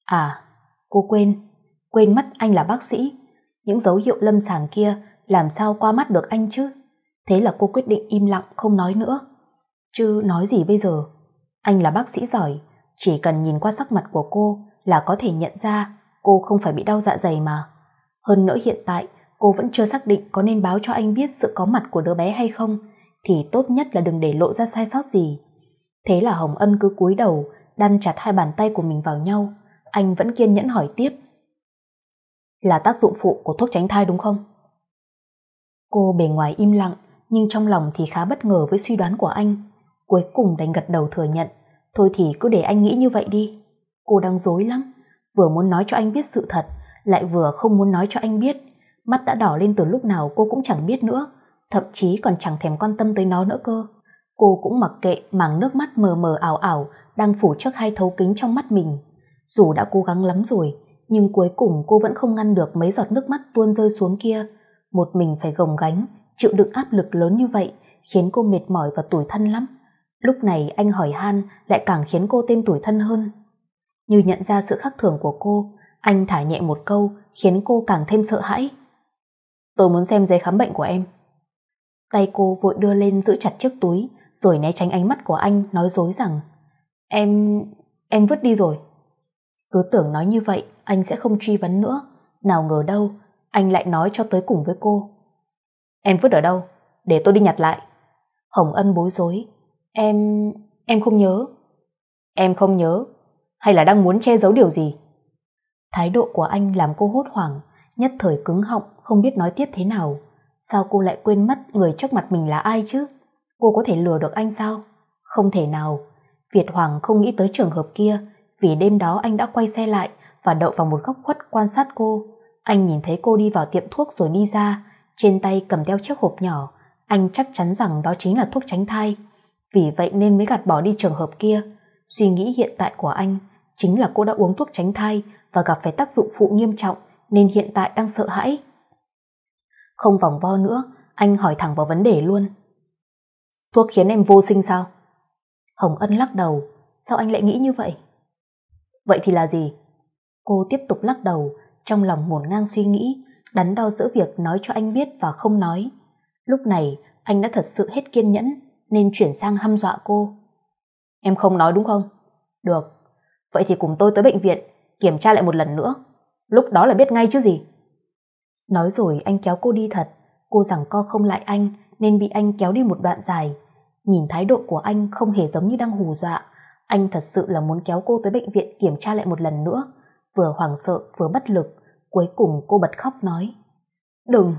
Speaker 1: À, cô quên. Quên mất anh là bác sĩ. Những dấu hiệu lâm sàng kia làm sao qua mắt được anh chứ? Thế là cô quyết định im lặng không nói nữa. Chứ nói gì bây giờ? Anh là bác sĩ giỏi, chỉ cần nhìn qua sắc mặt của cô là có thể nhận ra cô không phải bị đau dạ dày mà. Hơn nữa hiện tại cô vẫn chưa xác định có nên báo cho anh biết sự có mặt của đứa bé hay không, thì tốt nhất là đừng để lộ ra sai sót gì. Thế là Hồng Ân cứ cúi đầu, đan chặt hai bàn tay của mình vào nhau. Anh vẫn kiên nhẫn hỏi tiếp. Là tác dụng phụ của thuốc tránh thai đúng không? Cô bề ngoài im lặng, nhưng trong lòng thì khá bất ngờ với suy đoán của anh. Cuối cùng đành gật đầu thừa nhận. Thôi thì cứ để anh nghĩ như vậy đi. Cô đang dối lắm, vừa muốn nói cho anh biết sự thật, lại vừa không muốn nói cho anh biết. Mắt đã đỏ lên từ lúc nào cô cũng chẳng biết nữa, thậm chí còn chẳng thèm quan tâm tới nó nữa cơ. Cô cũng mặc kệ màng nước mắt mờ mờ ảo ảo đang phủ trước hai thấu kính trong mắt mình. Dù đã cố gắng lắm rồi, nhưng cuối cùng cô vẫn không ngăn được mấy giọt nước mắt tuôn rơi xuống kia. Một mình phải gồng gánh, chịu đựng áp lực lớn như vậy khiến cô mệt mỏi và tủi thân lắm. Lúc này anh hỏi han lại càng khiến cô thêm tủi thân hơn. Như nhận ra sự khắc thường của cô, anh thả nhẹ một câu khiến cô càng thêm sợ hãi. Tôi muốn xem giấy khám bệnh của em. Tay cô vội đưa lên giữ chặt chiếc túi, rồi né tránh ánh mắt của anh nói dối rằng Em... em vứt đi rồi. Cứ tưởng nói như vậy anh sẽ không truy vấn nữa. Nào ngờ đâu, anh lại nói cho tới cùng với cô. Em vứt ở đâu? Để tôi đi nhặt lại. Hồng Ân bối rối. Em... em không nhớ. Em không nhớ. Hay là đang muốn che giấu điều gì? Thái độ của anh làm cô hốt hoảng, nhất thời cứng họng, không biết nói tiếp thế nào. Sao cô lại quên mất người trước mặt mình là ai chứ? cô có thể lừa được anh sao? Không thể nào. Việt Hoàng không nghĩ tới trường hợp kia, vì đêm đó anh đã quay xe lại và đậu vào một góc khuất quan sát cô. Anh nhìn thấy cô đi vào tiệm thuốc rồi đi ra, trên tay cầm theo chiếc hộp nhỏ, anh chắc chắn rằng đó chính là thuốc tránh thai. Vì vậy nên mới gạt bỏ đi trường hợp kia. Suy nghĩ hiện tại của anh chính là cô đã uống thuốc tránh thai và gặp phải tác dụng phụ nghiêm trọng nên hiện tại đang sợ hãi. Không vòng vo nữa, anh hỏi thẳng vào vấn đề luôn. Thuốc khiến em vô sinh sao? Hồng Ân lắc đầu, sao anh lại nghĩ như vậy? Vậy thì là gì? Cô tiếp tục lắc đầu, trong lòng ngổn ngang suy nghĩ, đắn đo giữa việc nói cho anh biết và không nói. Lúc này, anh đã thật sự hết kiên nhẫn, nên chuyển sang hăm dọa cô. Em không nói đúng không? Được, vậy thì cùng tôi tới bệnh viện, kiểm tra lại một lần nữa. Lúc đó là biết ngay chứ gì. Nói rồi anh kéo cô đi thật, cô rằng co không lại anh, nên bị anh kéo đi một đoạn dài. Nhìn thái độ của anh không hề giống như đang hù dọa, anh thật sự là muốn kéo cô tới bệnh viện kiểm tra lại một lần nữa. Vừa hoảng sợ vừa bất lực, cuối cùng cô bật khóc nói. Đừng,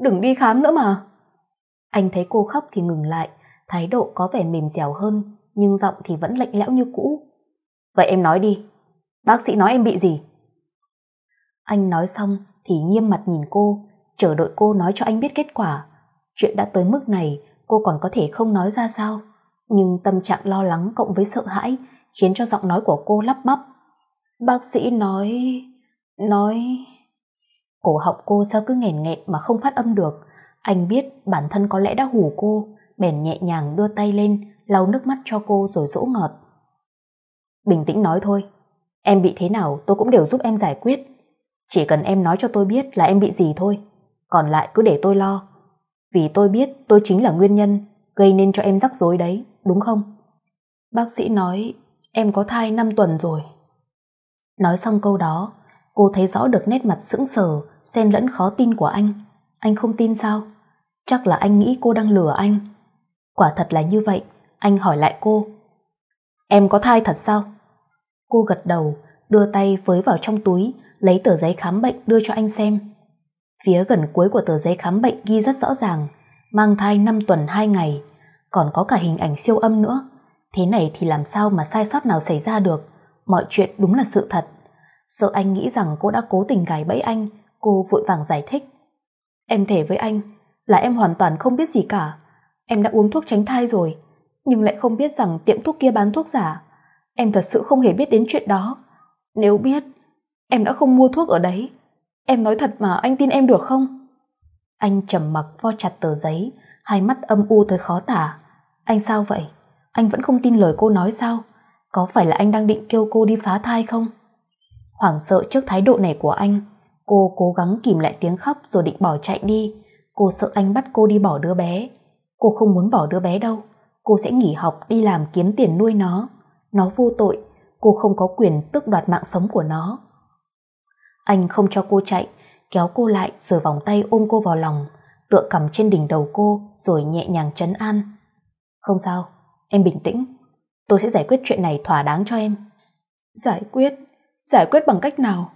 Speaker 1: đừng đi khám nữa mà. Anh thấy cô khóc thì ngừng lại, thái độ có vẻ mềm dẻo hơn, nhưng giọng thì vẫn lạnh lẽo như cũ. Vậy em nói đi, bác sĩ nói em bị gì? Anh nói xong thì nghiêm mặt nhìn cô, chờ đợi cô nói cho anh biết kết quả. Chuyện đã tới mức này, cô còn có thể không nói ra sao. Nhưng tâm trạng lo lắng cộng với sợ hãi khiến cho giọng nói của cô lắp bắp. Bác sĩ nói... nói... Cổ họng cô sao cứ nghẹn nghẹn mà không phát âm được. Anh biết bản thân có lẽ đã hù cô, bèn nhẹ nhàng đưa tay lên, lau nước mắt cho cô rồi dỗ ngọt. Bình tĩnh nói thôi, em bị thế nào tôi cũng đều giúp em giải quyết. Chỉ cần em nói cho tôi biết là em bị gì thôi, còn lại cứ để tôi lo vì tôi biết tôi chính là nguyên nhân gây nên cho em rắc rối đấy, đúng không? Bác sĩ nói em có thai 5 tuần rồi. Nói xong câu đó, cô thấy rõ được nét mặt sững sờ, xen lẫn khó tin của anh. Anh không tin sao? Chắc là anh nghĩ cô đang lừa anh. Quả thật là như vậy, anh hỏi lại cô. Em có thai thật sao? Cô gật đầu, đưa tay với vào trong túi, lấy tờ giấy khám bệnh đưa cho anh xem. Phía gần cuối của tờ giấy khám bệnh ghi rất rõ ràng, mang thai 5 tuần 2 ngày, còn có cả hình ảnh siêu âm nữa. Thế này thì làm sao mà sai sót nào xảy ra được, mọi chuyện đúng là sự thật. Sợ anh nghĩ rằng cô đã cố tình gài bẫy anh, cô vội vàng giải thích. Em thề với anh là em hoàn toàn không biết gì cả. Em đã uống thuốc tránh thai rồi, nhưng lại không biết rằng tiệm thuốc kia bán thuốc giả. Em thật sự không hề biết đến chuyện đó. Nếu biết, em đã không mua thuốc ở đấy. Em nói thật mà anh tin em được không? Anh trầm mặc vo chặt tờ giấy, hai mắt âm u tới khó tả. Anh sao vậy? Anh vẫn không tin lời cô nói sao? Có phải là anh đang định kêu cô đi phá thai không? Hoảng sợ trước thái độ này của anh, cô cố gắng kìm lại tiếng khóc rồi định bỏ chạy đi. Cô sợ anh bắt cô đi bỏ đứa bé. Cô không muốn bỏ đứa bé đâu. Cô sẽ nghỉ học đi làm kiếm tiền nuôi nó. Nó vô tội, cô không có quyền tước đoạt mạng sống của nó. Anh không cho cô chạy, kéo cô lại rồi vòng tay ôm cô vào lòng, tựa cầm trên đỉnh đầu cô rồi nhẹ nhàng trấn an. Không sao, em bình tĩnh. Tôi sẽ giải quyết chuyện này thỏa đáng cho em. Giải quyết? Giải quyết bằng cách nào?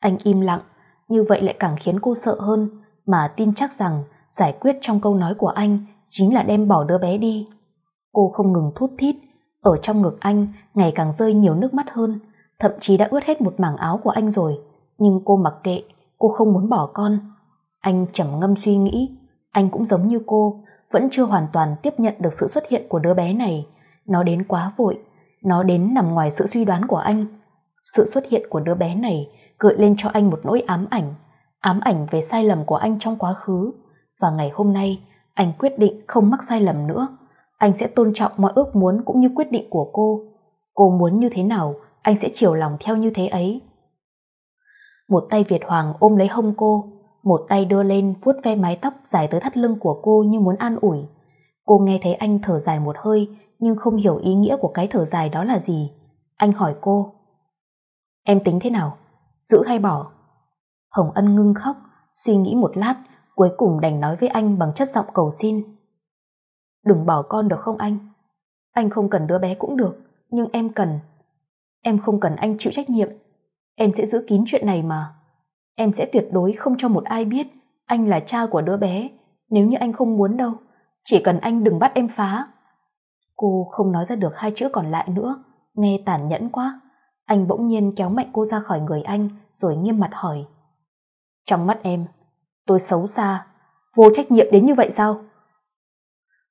Speaker 1: Anh im lặng, như vậy lại càng khiến cô sợ hơn, mà tin chắc rằng giải quyết trong câu nói của anh chính là đem bỏ đứa bé đi. Cô không ngừng thút thít, ở trong ngực anh ngày càng rơi nhiều nước mắt hơn, thậm chí đã ướt hết một mảng áo của anh rồi nhưng cô mặc kệ, cô không muốn bỏ con. Anh trầm ngâm suy nghĩ, anh cũng giống như cô, vẫn chưa hoàn toàn tiếp nhận được sự xuất hiện của đứa bé này. Nó đến quá vội, nó đến nằm ngoài sự suy đoán của anh. Sự xuất hiện của đứa bé này gợi lên cho anh một nỗi ám ảnh, ám ảnh về sai lầm của anh trong quá khứ. Và ngày hôm nay, anh quyết định không mắc sai lầm nữa. Anh sẽ tôn trọng mọi ước muốn cũng như quyết định của cô. Cô muốn như thế nào, anh sẽ chiều lòng theo như thế ấy. Một tay Việt Hoàng ôm lấy hông cô, một tay đưa lên vuốt ve mái tóc dài tới thắt lưng của cô như muốn an ủi. Cô nghe thấy anh thở dài một hơi nhưng không hiểu ý nghĩa của cái thở dài đó là gì. Anh hỏi cô. Em tính thế nào? Giữ hay bỏ? Hồng Ân ngưng khóc, suy nghĩ một lát, cuối cùng đành nói với anh bằng chất giọng cầu xin. Đừng bỏ con được không anh? Anh không cần đứa bé cũng được, nhưng em cần. Em không cần anh chịu trách nhiệm Em sẽ giữ kín chuyện này mà. Em sẽ tuyệt đối không cho một ai biết anh là cha của đứa bé, nếu như anh không muốn đâu. Chỉ cần anh đừng bắt em phá. Cô không nói ra được hai chữ còn lại nữa, nghe tàn nhẫn quá. Anh bỗng nhiên kéo mạnh cô ra khỏi người anh rồi nghiêm mặt hỏi. Trong mắt em, tôi xấu xa, vô trách nhiệm đến như vậy sao?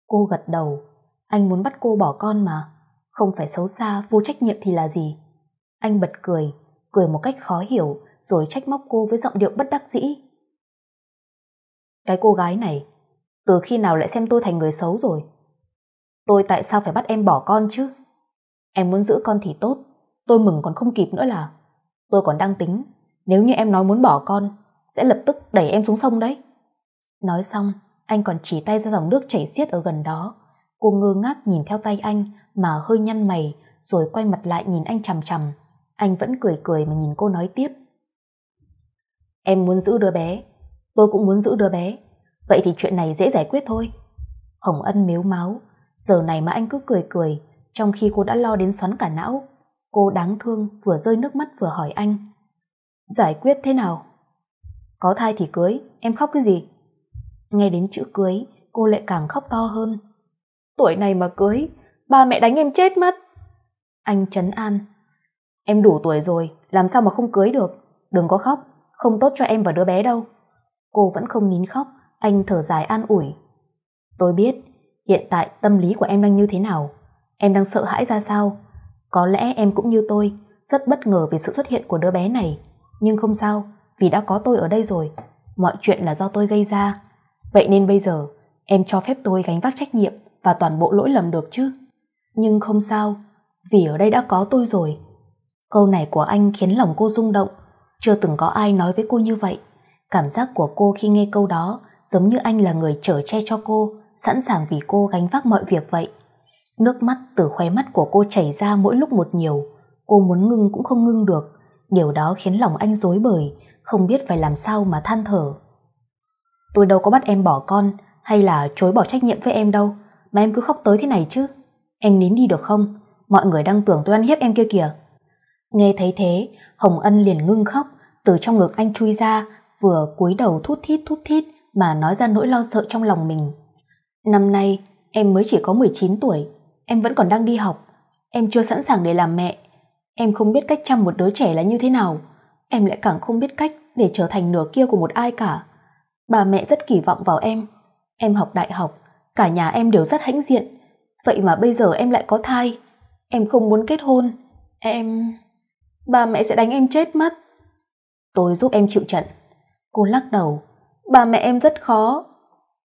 Speaker 1: Cô gật đầu, anh muốn bắt cô bỏ con mà, không phải xấu xa, vô trách nhiệm thì là gì? Anh bật cười, cười một cách khó hiểu rồi trách móc cô với giọng điệu bất đắc dĩ. Cái cô gái này, từ khi nào lại xem tôi thành người xấu rồi? Tôi tại sao phải bắt em bỏ con chứ? Em muốn giữ con thì tốt, tôi mừng còn không kịp nữa là. Tôi còn đang tính, nếu như em nói muốn bỏ con, sẽ lập tức đẩy em xuống sông đấy. Nói xong, anh còn chỉ tay ra dòng nước chảy xiết ở gần đó. Cô ngơ ngác nhìn theo tay anh mà hơi nhăn mày rồi quay mặt lại nhìn anh chằm chằm. Anh vẫn cười cười mà nhìn cô nói tiếp. Em muốn giữ đứa bé, tôi cũng muốn giữ đứa bé, vậy thì chuyện này dễ giải quyết thôi. Hồng Ân miếu máu, giờ này mà anh cứ cười cười, trong khi cô đã lo đến xoắn cả não. Cô đáng thương vừa rơi nước mắt vừa hỏi anh. Giải quyết thế nào? Có thai thì cưới, em khóc cái gì? Nghe đến chữ cưới, cô lại càng khóc to hơn. Tuổi này mà cưới, ba mẹ đánh em chết mất. Anh trấn an, Em đủ tuổi rồi, làm sao mà không cưới được. Đừng có khóc, không tốt cho em và đứa bé đâu. Cô vẫn không nín khóc, anh thở dài an ủi. Tôi biết, hiện tại tâm lý của em đang như thế nào. Em đang sợ hãi ra sao. Có lẽ em cũng như tôi, rất bất ngờ về sự xuất hiện của đứa bé này. Nhưng không sao, vì đã có tôi ở đây rồi. Mọi chuyện là do tôi gây ra. Vậy nên bây giờ, em cho phép tôi gánh vác trách nhiệm và toàn bộ lỗi lầm được chứ. Nhưng không sao, vì ở đây đã có tôi rồi Câu này của anh khiến lòng cô rung động, chưa từng có ai nói với cô như vậy. Cảm giác của cô khi nghe câu đó giống như anh là người chở che cho cô, sẵn sàng vì cô gánh vác mọi việc vậy. Nước mắt từ khóe mắt của cô chảy ra mỗi lúc một nhiều, cô muốn ngưng cũng không ngưng được. Điều đó khiến lòng anh rối bời, không biết phải làm sao mà than thở. Tôi đâu có bắt em bỏ con hay là chối bỏ trách nhiệm với em đâu, mà em cứ khóc tới thế này chứ. Em nín đi được không? Mọi người đang tưởng tôi ăn hiếp em kia kìa. Nghe thấy thế, Hồng Ân liền ngưng khóc, từ trong ngực anh chui ra, vừa cúi đầu thút thít thút thít mà nói ra nỗi lo sợ trong lòng mình. Năm nay, em mới chỉ có 19 tuổi, em vẫn còn đang đi học, em chưa sẵn sàng để làm mẹ, em không biết cách chăm một đứa trẻ là như thế nào, em lại càng không biết cách để trở thành nửa kia của một ai cả. Bà mẹ rất kỳ vọng vào em, em học đại học, cả nhà em đều rất hãnh diện, vậy mà bây giờ em lại có thai, em không muốn kết hôn, em ba mẹ sẽ đánh em chết mất tôi giúp em chịu trận cô lắc đầu bà mẹ em rất khó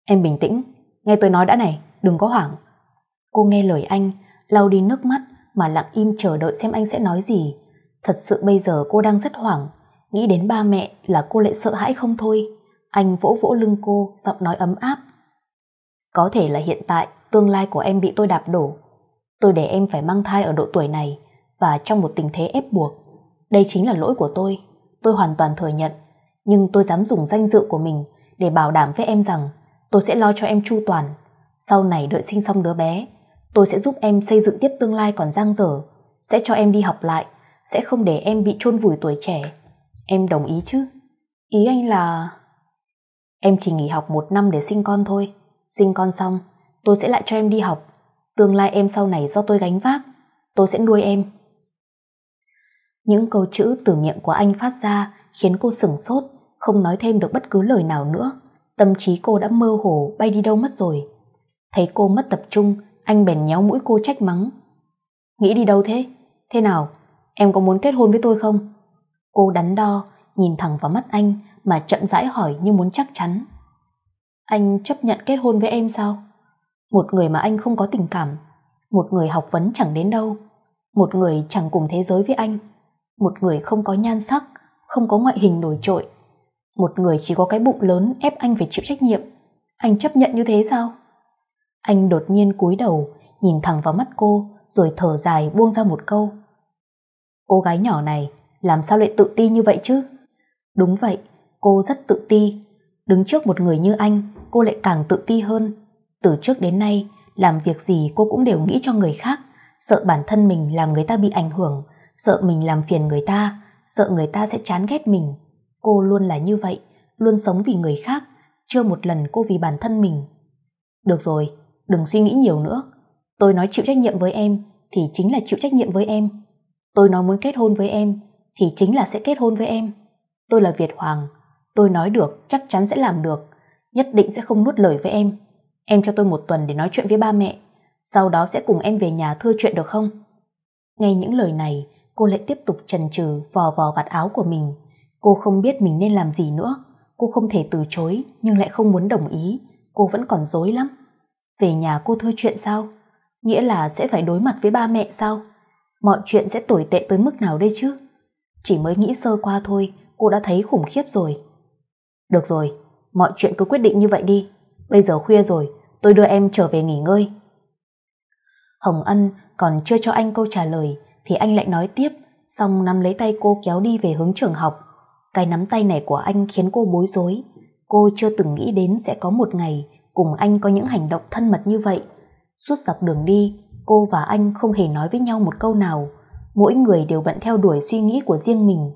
Speaker 1: em bình tĩnh nghe tôi nói đã này đừng có hoảng cô nghe lời anh lau đi nước mắt mà lặng im chờ đợi xem anh sẽ nói gì thật sự bây giờ cô đang rất hoảng nghĩ đến ba mẹ là cô lại sợ hãi không thôi anh vỗ vỗ lưng cô giọng nói ấm áp có thể là hiện tại tương lai của em bị tôi đạp đổ tôi để em phải mang thai ở độ tuổi này và trong một tình thế ép buộc đây chính là lỗi của tôi, tôi hoàn toàn thừa nhận, nhưng tôi dám dùng danh dự của mình để bảo đảm với em rằng tôi sẽ lo cho em chu toàn. Sau này đợi sinh xong đứa bé, tôi sẽ giúp em xây dựng tiếp tương lai còn dang dở, sẽ cho em đi học lại, sẽ không để em bị chôn vùi tuổi trẻ. Em đồng ý chứ? Ý anh là... Em chỉ nghỉ học một năm để sinh con thôi. Sinh con xong, tôi sẽ lại cho em đi học. Tương lai em sau này do tôi gánh vác. Tôi sẽ nuôi em. Những câu chữ từ miệng của anh phát ra khiến cô sửng sốt, không nói thêm được bất cứ lời nào nữa. Tâm trí cô đã mơ hồ bay đi đâu mất rồi. Thấy cô mất tập trung, anh bèn nhéo mũi cô trách mắng. Nghĩ đi đâu thế? Thế nào? Em có muốn kết hôn với tôi không? Cô đắn đo, nhìn thẳng vào mắt anh mà chậm rãi hỏi như muốn chắc chắn. Anh chấp nhận kết hôn với em sao? Một người mà anh không có tình cảm, một người học vấn chẳng đến đâu, một người chẳng cùng thế giới với anh một người không có nhan sắc không có ngoại hình nổi trội một người chỉ có cái bụng lớn ép anh phải chịu trách nhiệm anh chấp nhận như thế sao anh đột nhiên cúi đầu nhìn thẳng vào mắt cô rồi thở dài buông ra một câu cô gái nhỏ này làm sao lại tự ti như vậy chứ đúng vậy cô rất tự ti đứng trước một người như anh cô lại càng tự ti hơn từ trước đến nay làm việc gì cô cũng đều nghĩ cho người khác sợ bản thân mình làm người ta bị ảnh hưởng sợ mình làm phiền người ta, sợ người ta sẽ chán ghét mình. Cô luôn là như vậy, luôn sống vì người khác, chưa một lần cô vì bản thân mình. Được rồi, đừng suy nghĩ nhiều nữa. Tôi nói chịu trách nhiệm với em thì chính là chịu trách nhiệm với em. Tôi nói muốn kết hôn với em thì chính là sẽ kết hôn với em. Tôi là Việt Hoàng, tôi nói được chắc chắn sẽ làm được, nhất định sẽ không nuốt lời với em. Em cho tôi một tuần để nói chuyện với ba mẹ, sau đó sẽ cùng em về nhà thưa chuyện được không? Nghe những lời này, cô lại tiếp tục trần trừ vò vò vạt áo của mình. Cô không biết mình nên làm gì nữa. Cô không thể từ chối nhưng lại không muốn đồng ý. Cô vẫn còn dối lắm. Về nhà cô thưa chuyện sao? Nghĩa là sẽ phải đối mặt với ba mẹ sao? Mọi chuyện sẽ tồi tệ tới mức nào đây chứ? Chỉ mới nghĩ sơ qua thôi, cô đã thấy khủng khiếp rồi. Được rồi, mọi chuyện cứ quyết định như vậy đi. Bây giờ khuya rồi, tôi đưa em trở về nghỉ ngơi. Hồng Ân còn chưa cho anh câu trả lời thì anh lại nói tiếp, xong nắm lấy tay cô kéo đi về hướng trường học. Cái nắm tay này của anh khiến cô bối rối. Cô chưa từng nghĩ đến sẽ có một ngày cùng anh có những hành động thân mật như vậy. Suốt dọc đường đi, cô và anh không hề nói với nhau một câu nào. Mỗi người đều bận theo đuổi suy nghĩ của riêng mình.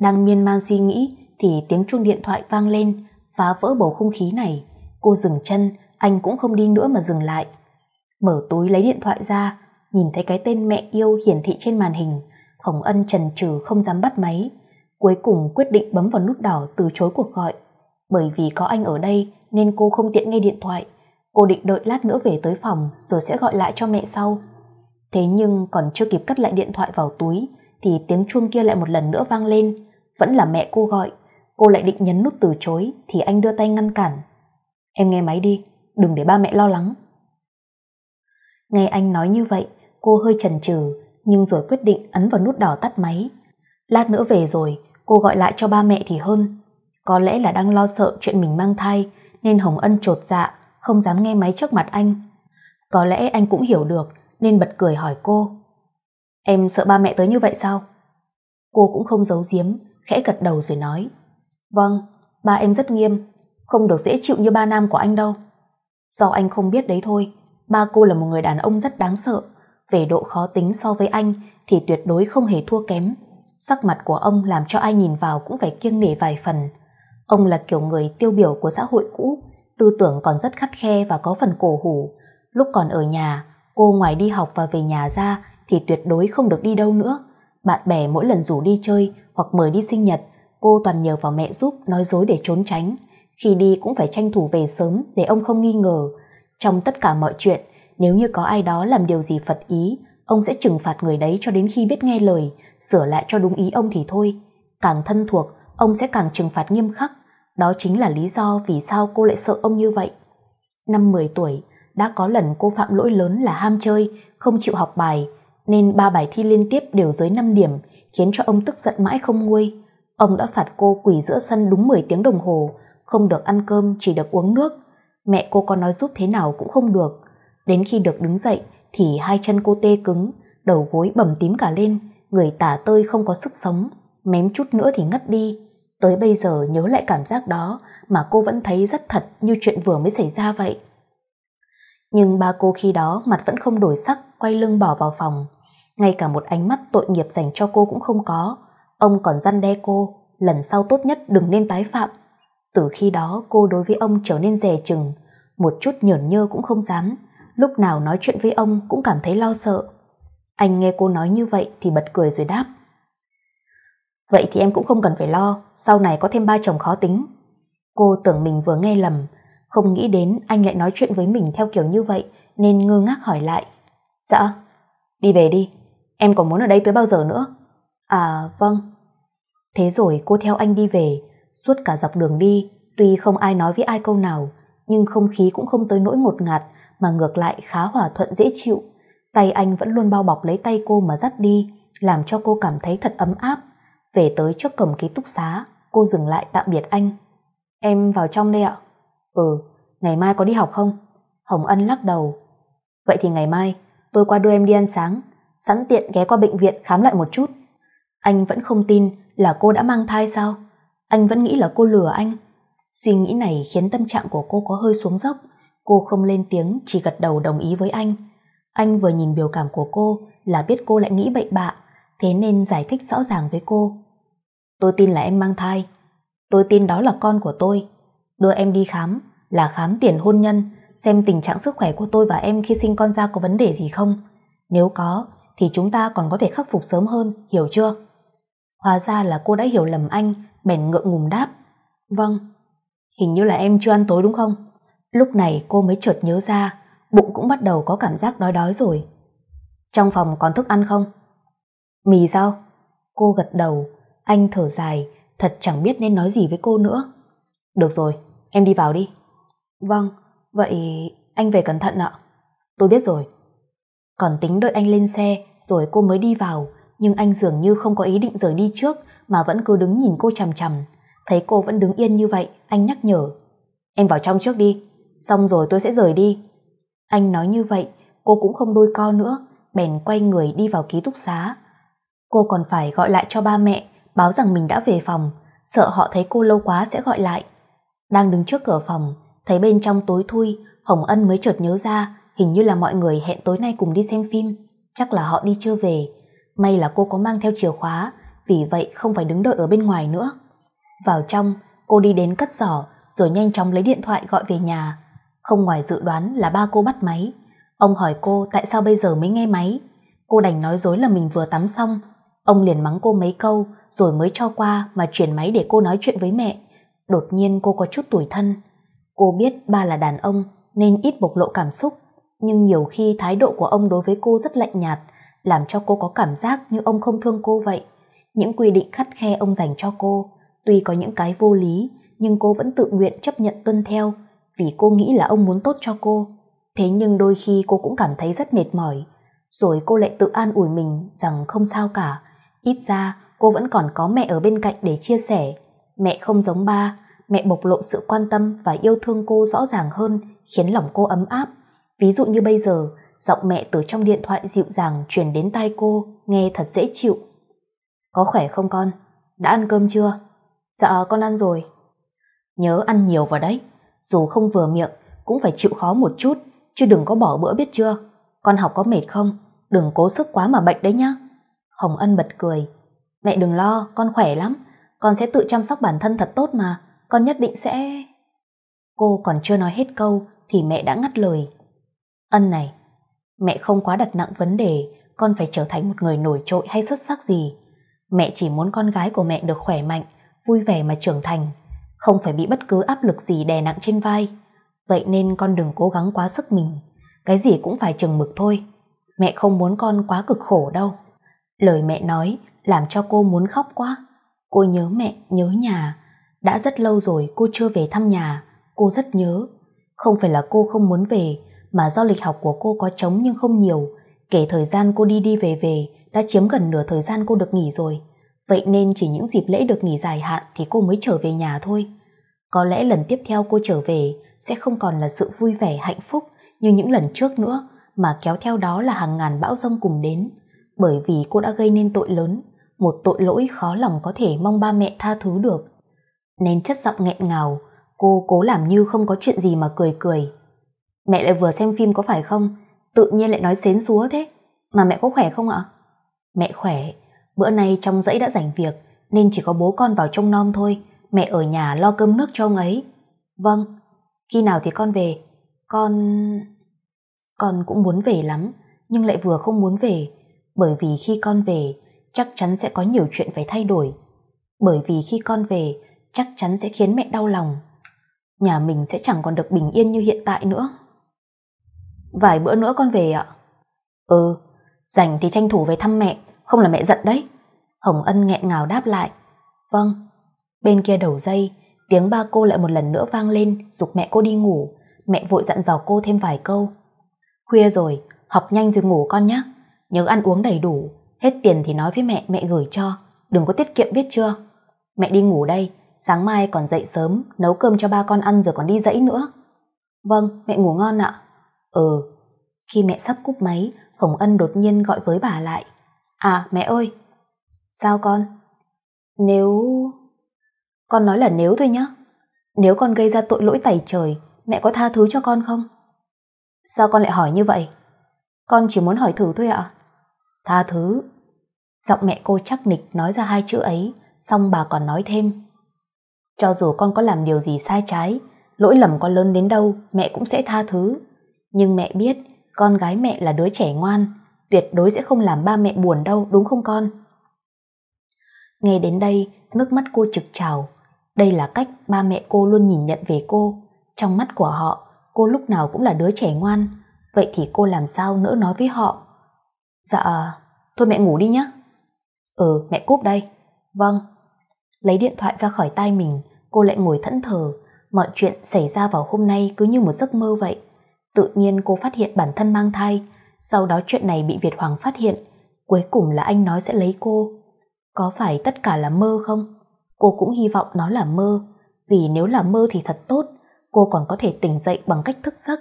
Speaker 1: Đang miên man suy nghĩ thì tiếng chuông điện thoại vang lên, phá vỡ bầu không khí này. Cô dừng chân, anh cũng không đi nữa mà dừng lại. Mở túi lấy điện thoại ra, nhìn thấy cái tên mẹ yêu hiển thị trên màn hình, Hồng Ân trần trừ không dám bắt máy, cuối cùng quyết định bấm vào nút đỏ từ chối cuộc gọi. Bởi vì có anh ở đây nên cô không tiện nghe điện thoại, cô định đợi lát nữa về tới phòng rồi sẽ gọi lại cho mẹ sau. Thế nhưng còn chưa kịp cất lại điện thoại vào túi thì tiếng chuông kia lại một lần nữa vang lên, vẫn là mẹ cô gọi. Cô lại định nhấn nút từ chối thì anh đưa tay ngăn cản. Em nghe máy đi, đừng để ba mẹ lo lắng. Nghe anh nói như vậy, cô hơi chần chừ nhưng rồi quyết định ấn vào nút đỏ tắt máy. Lát nữa về rồi, cô gọi lại cho ba mẹ thì hơn. Có lẽ là đang lo sợ chuyện mình mang thai, nên Hồng Ân trột dạ, không dám nghe máy trước mặt anh. Có lẽ anh cũng hiểu được, nên bật cười hỏi cô. Em sợ ba mẹ tới như vậy sao? Cô cũng không giấu giếm, khẽ gật đầu rồi nói. Vâng, ba em rất nghiêm, không được dễ chịu như ba nam của anh đâu. Do anh không biết đấy thôi, ba cô là một người đàn ông rất đáng sợ. Về độ khó tính so với anh thì tuyệt đối không hề thua kém. Sắc mặt của ông làm cho ai nhìn vào cũng phải kiêng nể vài phần. Ông là kiểu người tiêu biểu của xã hội cũ, tư tưởng còn rất khắt khe và có phần cổ hủ. Lúc còn ở nhà, cô ngoài đi học và về nhà ra thì tuyệt đối không được đi đâu nữa. Bạn bè mỗi lần rủ đi chơi hoặc mời đi sinh nhật, cô toàn nhờ vào mẹ giúp nói dối để trốn tránh. Khi đi cũng phải tranh thủ về sớm để ông không nghi ngờ, trong tất cả mọi chuyện, nếu như có ai đó làm điều gì phật ý, ông sẽ trừng phạt người đấy cho đến khi biết nghe lời, sửa lại cho đúng ý ông thì thôi. Càng thân thuộc, ông sẽ càng trừng phạt nghiêm khắc. Đó chính là lý do vì sao cô lại sợ ông như vậy. Năm 10 tuổi, đã có lần cô phạm lỗi lớn là ham chơi, không chịu học bài, nên ba bài thi liên tiếp đều dưới 5 điểm, khiến cho ông tức giận mãi không nguôi. Ông đã phạt cô quỳ giữa sân đúng 10 tiếng đồng hồ, không được ăn cơm, chỉ được uống nước. Mẹ cô có nói giúp thế nào cũng không được. Đến khi được đứng dậy thì hai chân cô tê cứng, đầu gối bầm tím cả lên, người tả tơi không có sức sống, mém chút nữa thì ngất đi. Tới bây giờ nhớ lại cảm giác đó mà cô vẫn thấy rất thật như chuyện vừa mới xảy ra vậy. Nhưng ba cô khi đó mặt vẫn không đổi sắc, quay lưng bỏ vào phòng. Ngay cả một ánh mắt tội nghiệp dành cho cô cũng không có. Ông còn răn đe cô, lần sau tốt nhất đừng nên tái phạm. Từ khi đó cô đối với ông trở nên dè chừng, một chút nhởn nhơ cũng không dám, lúc nào nói chuyện với ông cũng cảm thấy lo sợ. Anh nghe cô nói như vậy thì bật cười rồi đáp. Vậy thì em cũng không cần phải lo, sau này có thêm ba chồng khó tính. Cô tưởng mình vừa nghe lầm, không nghĩ đến anh lại nói chuyện với mình theo kiểu như vậy nên ngơ ngác hỏi lại. Dạ, đi về đi, em còn muốn ở đây tới bao giờ nữa? À vâng. Thế rồi cô theo anh đi về, Suốt cả dọc đường đi, tuy không ai nói với ai câu nào, nhưng không khí cũng không tới nỗi ngột ngạt mà ngược lại khá hòa thuận dễ chịu. Tay anh vẫn luôn bao bọc lấy tay cô mà dắt đi, làm cho cô cảm thấy thật ấm áp. Về tới trước cổng ký túc xá, cô dừng lại tạm biệt anh. Em vào trong đây ạ. Ừ, ngày mai có đi học không? Hồng Ân lắc đầu. Vậy thì ngày mai, tôi qua đưa em đi ăn sáng, sẵn tiện ghé qua bệnh viện khám lại một chút. Anh vẫn không tin là cô đã mang thai sao? Anh vẫn nghĩ là cô lừa anh. Suy nghĩ này khiến tâm trạng của cô có hơi xuống dốc. Cô không lên tiếng, chỉ gật đầu đồng ý với anh. Anh vừa nhìn biểu cảm của cô là biết cô lại nghĩ bậy bạ, thế nên giải thích rõ ràng với cô. Tôi tin là em mang thai. Tôi tin đó là con của tôi. Đưa em đi khám là khám tiền hôn nhân, xem tình trạng sức khỏe của tôi và em khi sinh con ra có vấn đề gì không. Nếu có, thì chúng ta còn có thể khắc phục sớm hơn, hiểu chưa? Hóa ra là cô đã hiểu lầm anh bèn ngượng ngùng đáp. Vâng, hình như là em chưa ăn tối đúng không? Lúc này cô mới chợt nhớ ra, bụng cũng bắt đầu có cảm giác đói đói rồi. Trong phòng còn thức ăn không? Mì rau. Cô gật đầu, anh thở dài, thật chẳng biết nên nói gì với cô nữa. Được rồi, em đi vào đi. Vâng, vậy anh về cẩn thận ạ. Tôi biết rồi. Còn tính đợi anh lên xe rồi cô mới đi vào, nhưng anh dường như không có ý định rời đi trước mà vẫn cứ đứng nhìn cô chằm chằm. Thấy cô vẫn đứng yên như vậy, anh nhắc nhở. Em vào trong trước đi, xong rồi tôi sẽ rời đi. Anh nói như vậy, cô cũng không đôi co nữa, bèn quay người đi vào ký túc xá. Cô còn phải gọi lại cho ba mẹ, báo rằng mình đã về phòng, sợ họ thấy cô lâu quá sẽ gọi lại. Đang đứng trước cửa phòng, thấy bên trong tối thui, Hồng Ân mới chợt nhớ ra, hình như là mọi người hẹn tối nay cùng đi xem phim, chắc là họ đi chưa về. May là cô có mang theo chìa khóa, vì vậy không phải đứng đợi ở bên ngoài nữa. Vào trong, cô đi đến cất giỏ rồi nhanh chóng lấy điện thoại gọi về nhà. Không ngoài dự đoán là ba cô bắt máy. Ông hỏi cô tại sao bây giờ mới nghe máy. Cô đành nói dối là mình vừa tắm xong. Ông liền mắng cô mấy câu rồi mới cho qua mà chuyển máy để cô nói chuyện với mẹ. Đột nhiên cô có chút tủi thân. Cô biết ba là đàn ông nên ít bộc lộ cảm xúc. Nhưng nhiều khi thái độ của ông đối với cô rất lạnh nhạt, làm cho cô có cảm giác như ông không thương cô vậy. Những quy định khắt khe ông dành cho cô, tuy có những cái vô lý, nhưng cô vẫn tự nguyện chấp nhận tuân theo vì cô nghĩ là ông muốn tốt cho cô. Thế nhưng đôi khi cô cũng cảm thấy rất mệt mỏi, rồi cô lại tự an ủi mình rằng không sao cả, ít ra cô vẫn còn có mẹ ở bên cạnh để chia sẻ. Mẹ không giống ba, mẹ bộc lộ sự quan tâm và yêu thương cô rõ ràng hơn, khiến lòng cô ấm áp. Ví dụ như bây giờ, giọng mẹ từ trong điện thoại dịu dàng truyền đến tai cô, nghe thật dễ chịu. Có khỏe không con? Đã ăn cơm chưa? Dạ con ăn rồi. Nhớ ăn nhiều vào đấy. Dù không vừa miệng, cũng phải chịu khó một chút, chứ đừng có bỏ bữa biết chưa. Con học có mệt không? Đừng cố sức quá mà bệnh đấy nhá. Hồng Ân bật cười. Mẹ đừng lo, con khỏe lắm. Con sẽ tự chăm sóc bản thân thật tốt mà. Con nhất định sẽ... Cô còn chưa nói hết câu thì mẹ đã ngắt lời. Ân này, mẹ không quá đặt nặng vấn đề con phải trở thành một người nổi trội hay xuất sắc gì. Mẹ chỉ muốn con gái của mẹ được khỏe mạnh, vui vẻ mà trưởng thành, không phải bị bất cứ áp lực gì đè nặng trên vai. Vậy nên con đừng cố gắng quá sức mình, cái gì cũng phải chừng mực thôi. Mẹ không muốn con quá cực khổ đâu. Lời mẹ nói làm cho cô muốn khóc quá. Cô nhớ mẹ, nhớ nhà. Đã rất lâu rồi cô chưa về thăm nhà, cô rất nhớ. Không phải là cô không muốn về, mà do lịch học của cô có trống nhưng không nhiều. Kể thời gian cô đi đi về về đã chiếm gần nửa thời gian cô được nghỉ rồi. Vậy nên chỉ những dịp lễ được nghỉ dài hạn thì cô mới trở về nhà thôi. Có lẽ lần tiếp theo cô trở về sẽ không còn là sự vui vẻ hạnh phúc như những lần trước nữa mà kéo theo đó là hàng ngàn bão rông cùng đến. Bởi vì cô đã gây nên tội lớn, một tội lỗi khó lòng có thể mong ba mẹ tha thứ được. Nên chất giọng nghẹn ngào, cô cố làm như không có chuyện gì mà cười cười. Mẹ lại vừa xem phim có phải không? Tự nhiên lại nói xến xúa thế. Mà mẹ có khỏe không ạ? Mẹ khỏe, bữa nay trong dãy đã dành việc nên chỉ có bố con vào trông nom thôi, mẹ ở nhà lo cơm nước cho ông ấy. Vâng, khi nào thì con về? Con... Con cũng muốn về lắm, nhưng lại vừa không muốn về, bởi vì khi con về, chắc chắn sẽ có nhiều chuyện phải thay đổi. Bởi vì khi con về, chắc chắn sẽ khiến mẹ đau lòng. Nhà mình sẽ chẳng còn được bình yên như hiện tại nữa. Vài bữa nữa con về ạ. Ừ, rảnh thì tranh thủ về thăm mẹ, không là mẹ giận đấy. Hồng Ân nghẹn ngào đáp lại. Vâng. Bên kia đầu dây, tiếng ba cô lại một lần nữa vang lên, dục mẹ cô đi ngủ. Mẹ vội dặn dò cô thêm vài câu. Khuya rồi, học nhanh rồi ngủ con nhé. Nhớ ăn uống đầy đủ, hết tiền thì nói với mẹ, mẹ gửi cho. Đừng có tiết kiệm biết chưa. Mẹ đi ngủ đây, sáng mai còn dậy sớm, nấu cơm cho ba con ăn rồi còn đi dãy nữa. Vâng, mẹ ngủ ngon ạ. Ừ. Khi mẹ sắp cúp máy, Hồng Ân đột nhiên gọi với bà lại. À mẹ ơi Sao con Nếu Con nói là nếu thôi nhá Nếu con gây ra tội lỗi tẩy trời Mẹ có tha thứ cho con không Sao con lại hỏi như vậy Con chỉ muốn hỏi thử thôi ạ Tha thứ Giọng mẹ cô chắc nịch nói ra hai chữ ấy Xong bà còn nói thêm Cho dù con có làm điều gì sai trái Lỗi lầm con lớn đến đâu Mẹ cũng sẽ tha thứ Nhưng mẹ biết con gái mẹ là đứa trẻ ngoan tuyệt đối sẽ không làm ba mẹ buồn đâu, đúng không con? Nghe đến đây, nước mắt cô trực trào. Đây là cách ba mẹ cô luôn nhìn nhận về cô. Trong mắt của họ, cô lúc nào cũng là đứa trẻ ngoan. Vậy thì cô làm sao nỡ nói với họ? Dạ, thôi mẹ ngủ đi nhé. Ừ, mẹ cúp đây. Vâng. Lấy điện thoại ra khỏi tay mình, cô lại ngồi thẫn thờ. Mọi chuyện xảy ra vào hôm nay cứ như một giấc mơ vậy. Tự nhiên cô phát hiện bản thân mang thai, sau đó chuyện này bị Việt Hoàng phát hiện, cuối cùng là anh nói sẽ lấy cô. Có phải tất cả là mơ không? Cô cũng hy vọng nó là mơ, vì nếu là mơ thì thật tốt, cô còn có thể tỉnh dậy bằng cách thức giấc.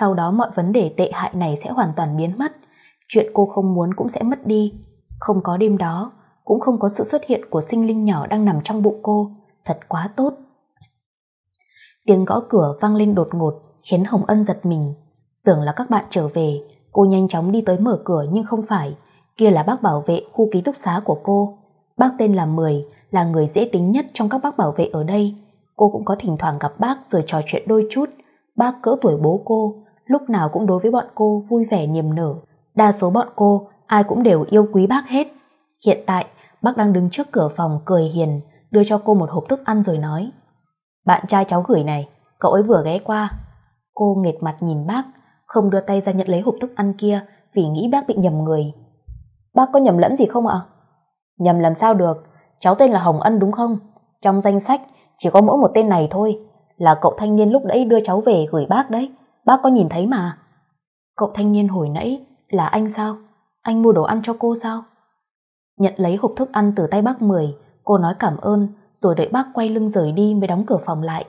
Speaker 1: Sau đó mọi vấn đề tệ hại này sẽ hoàn toàn biến mất, chuyện cô không muốn cũng sẽ mất đi. Không có đêm đó, cũng không có sự xuất hiện của sinh linh nhỏ đang nằm trong bụng cô, thật quá tốt. Tiếng gõ cửa vang lên đột ngột khiến Hồng Ân giật mình, tưởng là các bạn trở về, Cô nhanh chóng đi tới mở cửa nhưng không phải, kia là bác bảo vệ khu ký túc xá của cô. Bác tên là Mười, là người dễ tính nhất trong các bác bảo vệ ở đây. Cô cũng có thỉnh thoảng gặp bác rồi trò chuyện đôi chút. Bác cỡ tuổi bố cô, lúc nào cũng đối với bọn cô vui vẻ niềm nở. Đa số bọn cô, ai cũng đều yêu quý bác hết. Hiện tại, bác đang đứng trước cửa phòng cười hiền, đưa cho cô một hộp thức ăn rồi nói. Bạn trai cháu gửi này, cậu ấy vừa ghé qua. Cô nghệt mặt nhìn bác, không đưa tay ra nhận lấy hộp thức ăn kia vì nghĩ bác bị nhầm người. Bác có nhầm lẫn gì không ạ? Nhầm làm sao được, cháu tên là Hồng Ân đúng không? Trong danh sách chỉ có mỗi một tên này thôi, là cậu thanh niên lúc đấy đưa cháu về gửi bác đấy, bác có nhìn thấy mà. Cậu thanh niên hồi nãy là anh sao? Anh mua đồ ăn cho cô sao? Nhận lấy hộp thức ăn từ tay bác Mười, cô nói cảm ơn rồi đợi bác quay lưng rời đi mới đóng cửa phòng lại.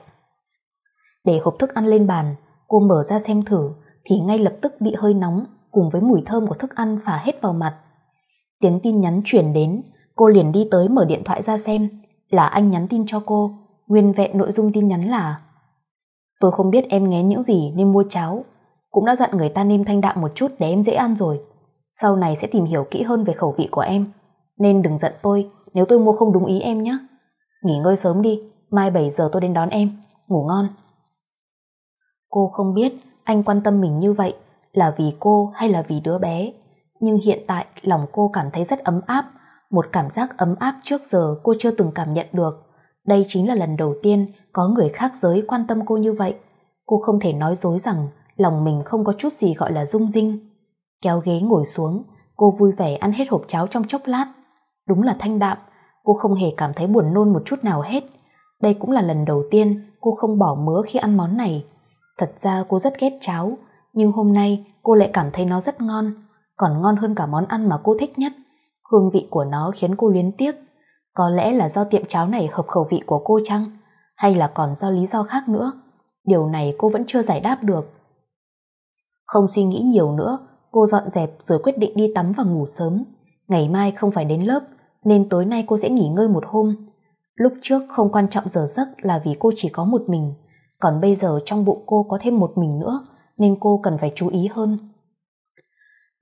Speaker 1: Để hộp thức ăn lên bàn, cô mở ra xem thử thì ngay lập tức bị hơi nóng cùng với mùi thơm của thức ăn phả hết vào mặt. Tiếng tin nhắn chuyển đến, cô liền đi tới mở điện thoại ra xem là anh nhắn tin cho cô, nguyên vẹn nội dung tin nhắn là Tôi không biết em nghe những gì nên mua cháo, cũng đã dặn người ta nêm thanh đạm một chút để em dễ ăn rồi. Sau này sẽ tìm hiểu kỹ hơn về khẩu vị của em, nên đừng giận tôi nếu tôi mua không đúng ý em nhé. Nghỉ ngơi sớm đi, mai 7 giờ tôi đến đón em, ngủ ngon. Cô không biết anh quan tâm mình như vậy là vì cô hay là vì đứa bé. Nhưng hiện tại lòng cô cảm thấy rất ấm áp, một cảm giác ấm áp trước giờ cô chưa từng cảm nhận được. Đây chính là lần đầu tiên có người khác giới quan tâm cô như vậy. Cô không thể nói dối rằng lòng mình không có chút gì gọi là rung rinh. Kéo ghế ngồi xuống, cô vui vẻ ăn hết hộp cháo trong chốc lát. Đúng là thanh đạm, cô không hề cảm thấy buồn nôn một chút nào hết. Đây cũng là lần đầu tiên cô không bỏ mứa khi ăn món này. Thật ra cô rất ghét cháo, nhưng hôm nay cô lại cảm thấy nó rất ngon, còn ngon hơn cả món ăn mà cô thích nhất. Hương vị của nó khiến cô luyến tiếc. Có lẽ là do tiệm cháo này hợp khẩu vị của cô chăng? Hay là còn do lý do khác nữa? Điều này cô vẫn chưa giải đáp được. Không suy nghĩ nhiều nữa, cô dọn dẹp rồi quyết định đi tắm và ngủ sớm. Ngày mai không phải đến lớp, nên tối nay cô sẽ nghỉ ngơi một hôm. Lúc trước không quan trọng giờ giấc là vì cô chỉ có một mình, còn bây giờ trong bụng cô có thêm một mình nữa nên cô cần phải chú ý hơn.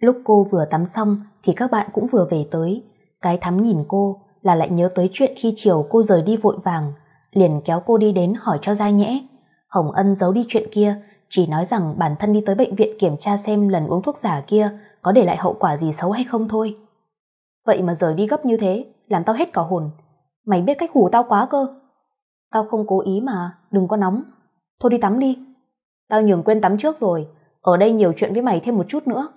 Speaker 1: Lúc cô vừa tắm xong thì các bạn cũng vừa về tới. Cái thắm nhìn cô là lại nhớ tới chuyện khi chiều cô rời đi vội vàng, liền kéo cô đi đến hỏi cho ra nhẽ. Hồng Ân giấu đi chuyện kia, chỉ nói rằng bản thân đi tới bệnh viện kiểm tra xem lần uống thuốc giả kia có để lại hậu quả gì xấu hay không thôi. Vậy mà rời đi gấp như thế, làm tao hết cả hồn. Mày biết cách hù tao quá cơ. Tao không cố ý mà, đừng có nóng, Thôi đi tắm đi. Tao nhường quên tắm trước rồi, ở đây nhiều chuyện với mày thêm một chút nữa.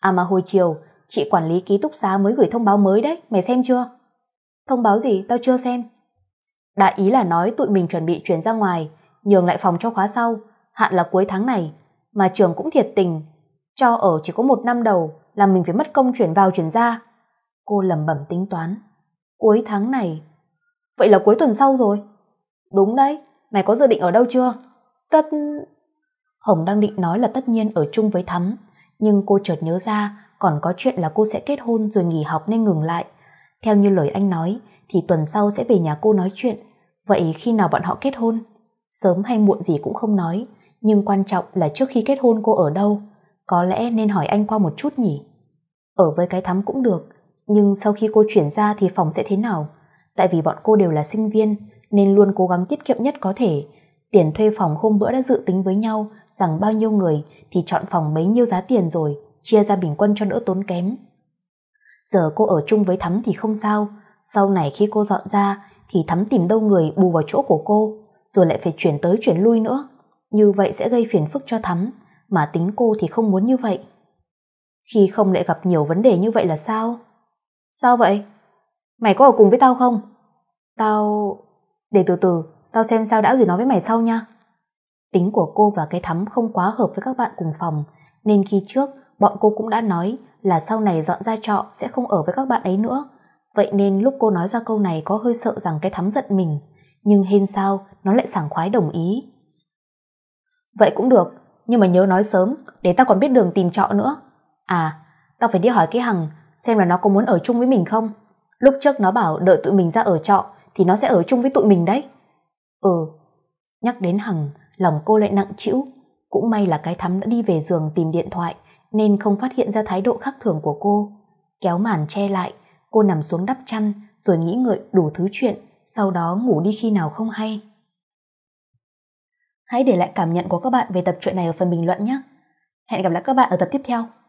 Speaker 1: À mà hồi chiều, chị quản lý ký túc xá mới gửi thông báo mới đấy, mày xem chưa? Thông báo gì, tao chưa xem. Đại ý là nói tụi mình chuẩn bị chuyển ra ngoài, nhường lại phòng cho khóa sau, hạn là cuối tháng này, mà trường cũng thiệt tình. Cho ở chỉ có một năm đầu là mình phải mất công chuyển vào chuyển ra. Cô lầm bẩm tính toán. Cuối tháng này. Vậy là cuối tuần sau rồi. Đúng đấy, mày có dự định ở đâu chưa? Tất... Hồng đang định nói là tất nhiên ở chung với Thắm, nhưng cô chợt nhớ ra còn có chuyện là cô sẽ kết hôn rồi nghỉ học nên ngừng lại. Theo như lời anh nói, thì tuần sau sẽ về nhà cô nói chuyện. Vậy khi nào bọn họ kết hôn? Sớm hay muộn gì cũng không nói, nhưng quan trọng là trước khi kết hôn cô ở đâu. Có lẽ nên hỏi anh qua một chút nhỉ? Ở với cái thắm cũng được, nhưng sau khi cô chuyển ra thì phòng sẽ thế nào? Tại vì bọn cô đều là sinh viên, nên luôn cố gắng tiết kiệm nhất có thể, Tiền thuê phòng hôm bữa đã dự tính với nhau rằng bao nhiêu người thì chọn phòng bấy nhiêu giá tiền rồi, chia ra bình quân cho đỡ tốn kém. Giờ cô ở chung với Thắm thì không sao, sau này khi cô dọn ra thì Thắm tìm đâu người bù vào chỗ của cô, rồi lại phải chuyển tới chuyển lui nữa. Như vậy sẽ gây phiền phức cho Thắm, mà tính cô thì không muốn như vậy. Khi không lại gặp nhiều vấn đề như vậy là sao? Sao vậy? Mày có ở cùng với tao không? Tao... Để từ từ, Tao xem sao đã rồi nói với mày sau nha. Tính của cô và cái thắm không quá hợp với các bạn cùng phòng, nên khi trước bọn cô cũng đã nói là sau này dọn ra trọ sẽ không ở với các bạn ấy nữa. Vậy nên lúc cô nói ra câu này có hơi sợ rằng cái thắm giận mình, nhưng hên sao nó lại sảng khoái đồng ý. Vậy cũng được, nhưng mà nhớ nói sớm để tao còn biết đường tìm trọ nữa. À, tao phải đi hỏi cái Hằng xem là nó có muốn ở chung với mình không. Lúc trước nó bảo đợi tụi mình ra ở trọ thì nó sẽ ở chung với tụi mình đấy. Ừ, nhắc đến Hằng, lòng cô lại nặng chịu Cũng may là cái thắm đã đi về giường tìm điện thoại, nên không phát hiện ra thái độ khác thường của cô. Kéo màn che lại, cô nằm xuống đắp chăn, rồi nghĩ ngợi đủ thứ chuyện, sau đó ngủ đi khi nào không hay. Hãy để lại cảm nhận của các bạn về tập truyện này ở phần bình luận nhé. Hẹn gặp lại các bạn ở tập tiếp theo.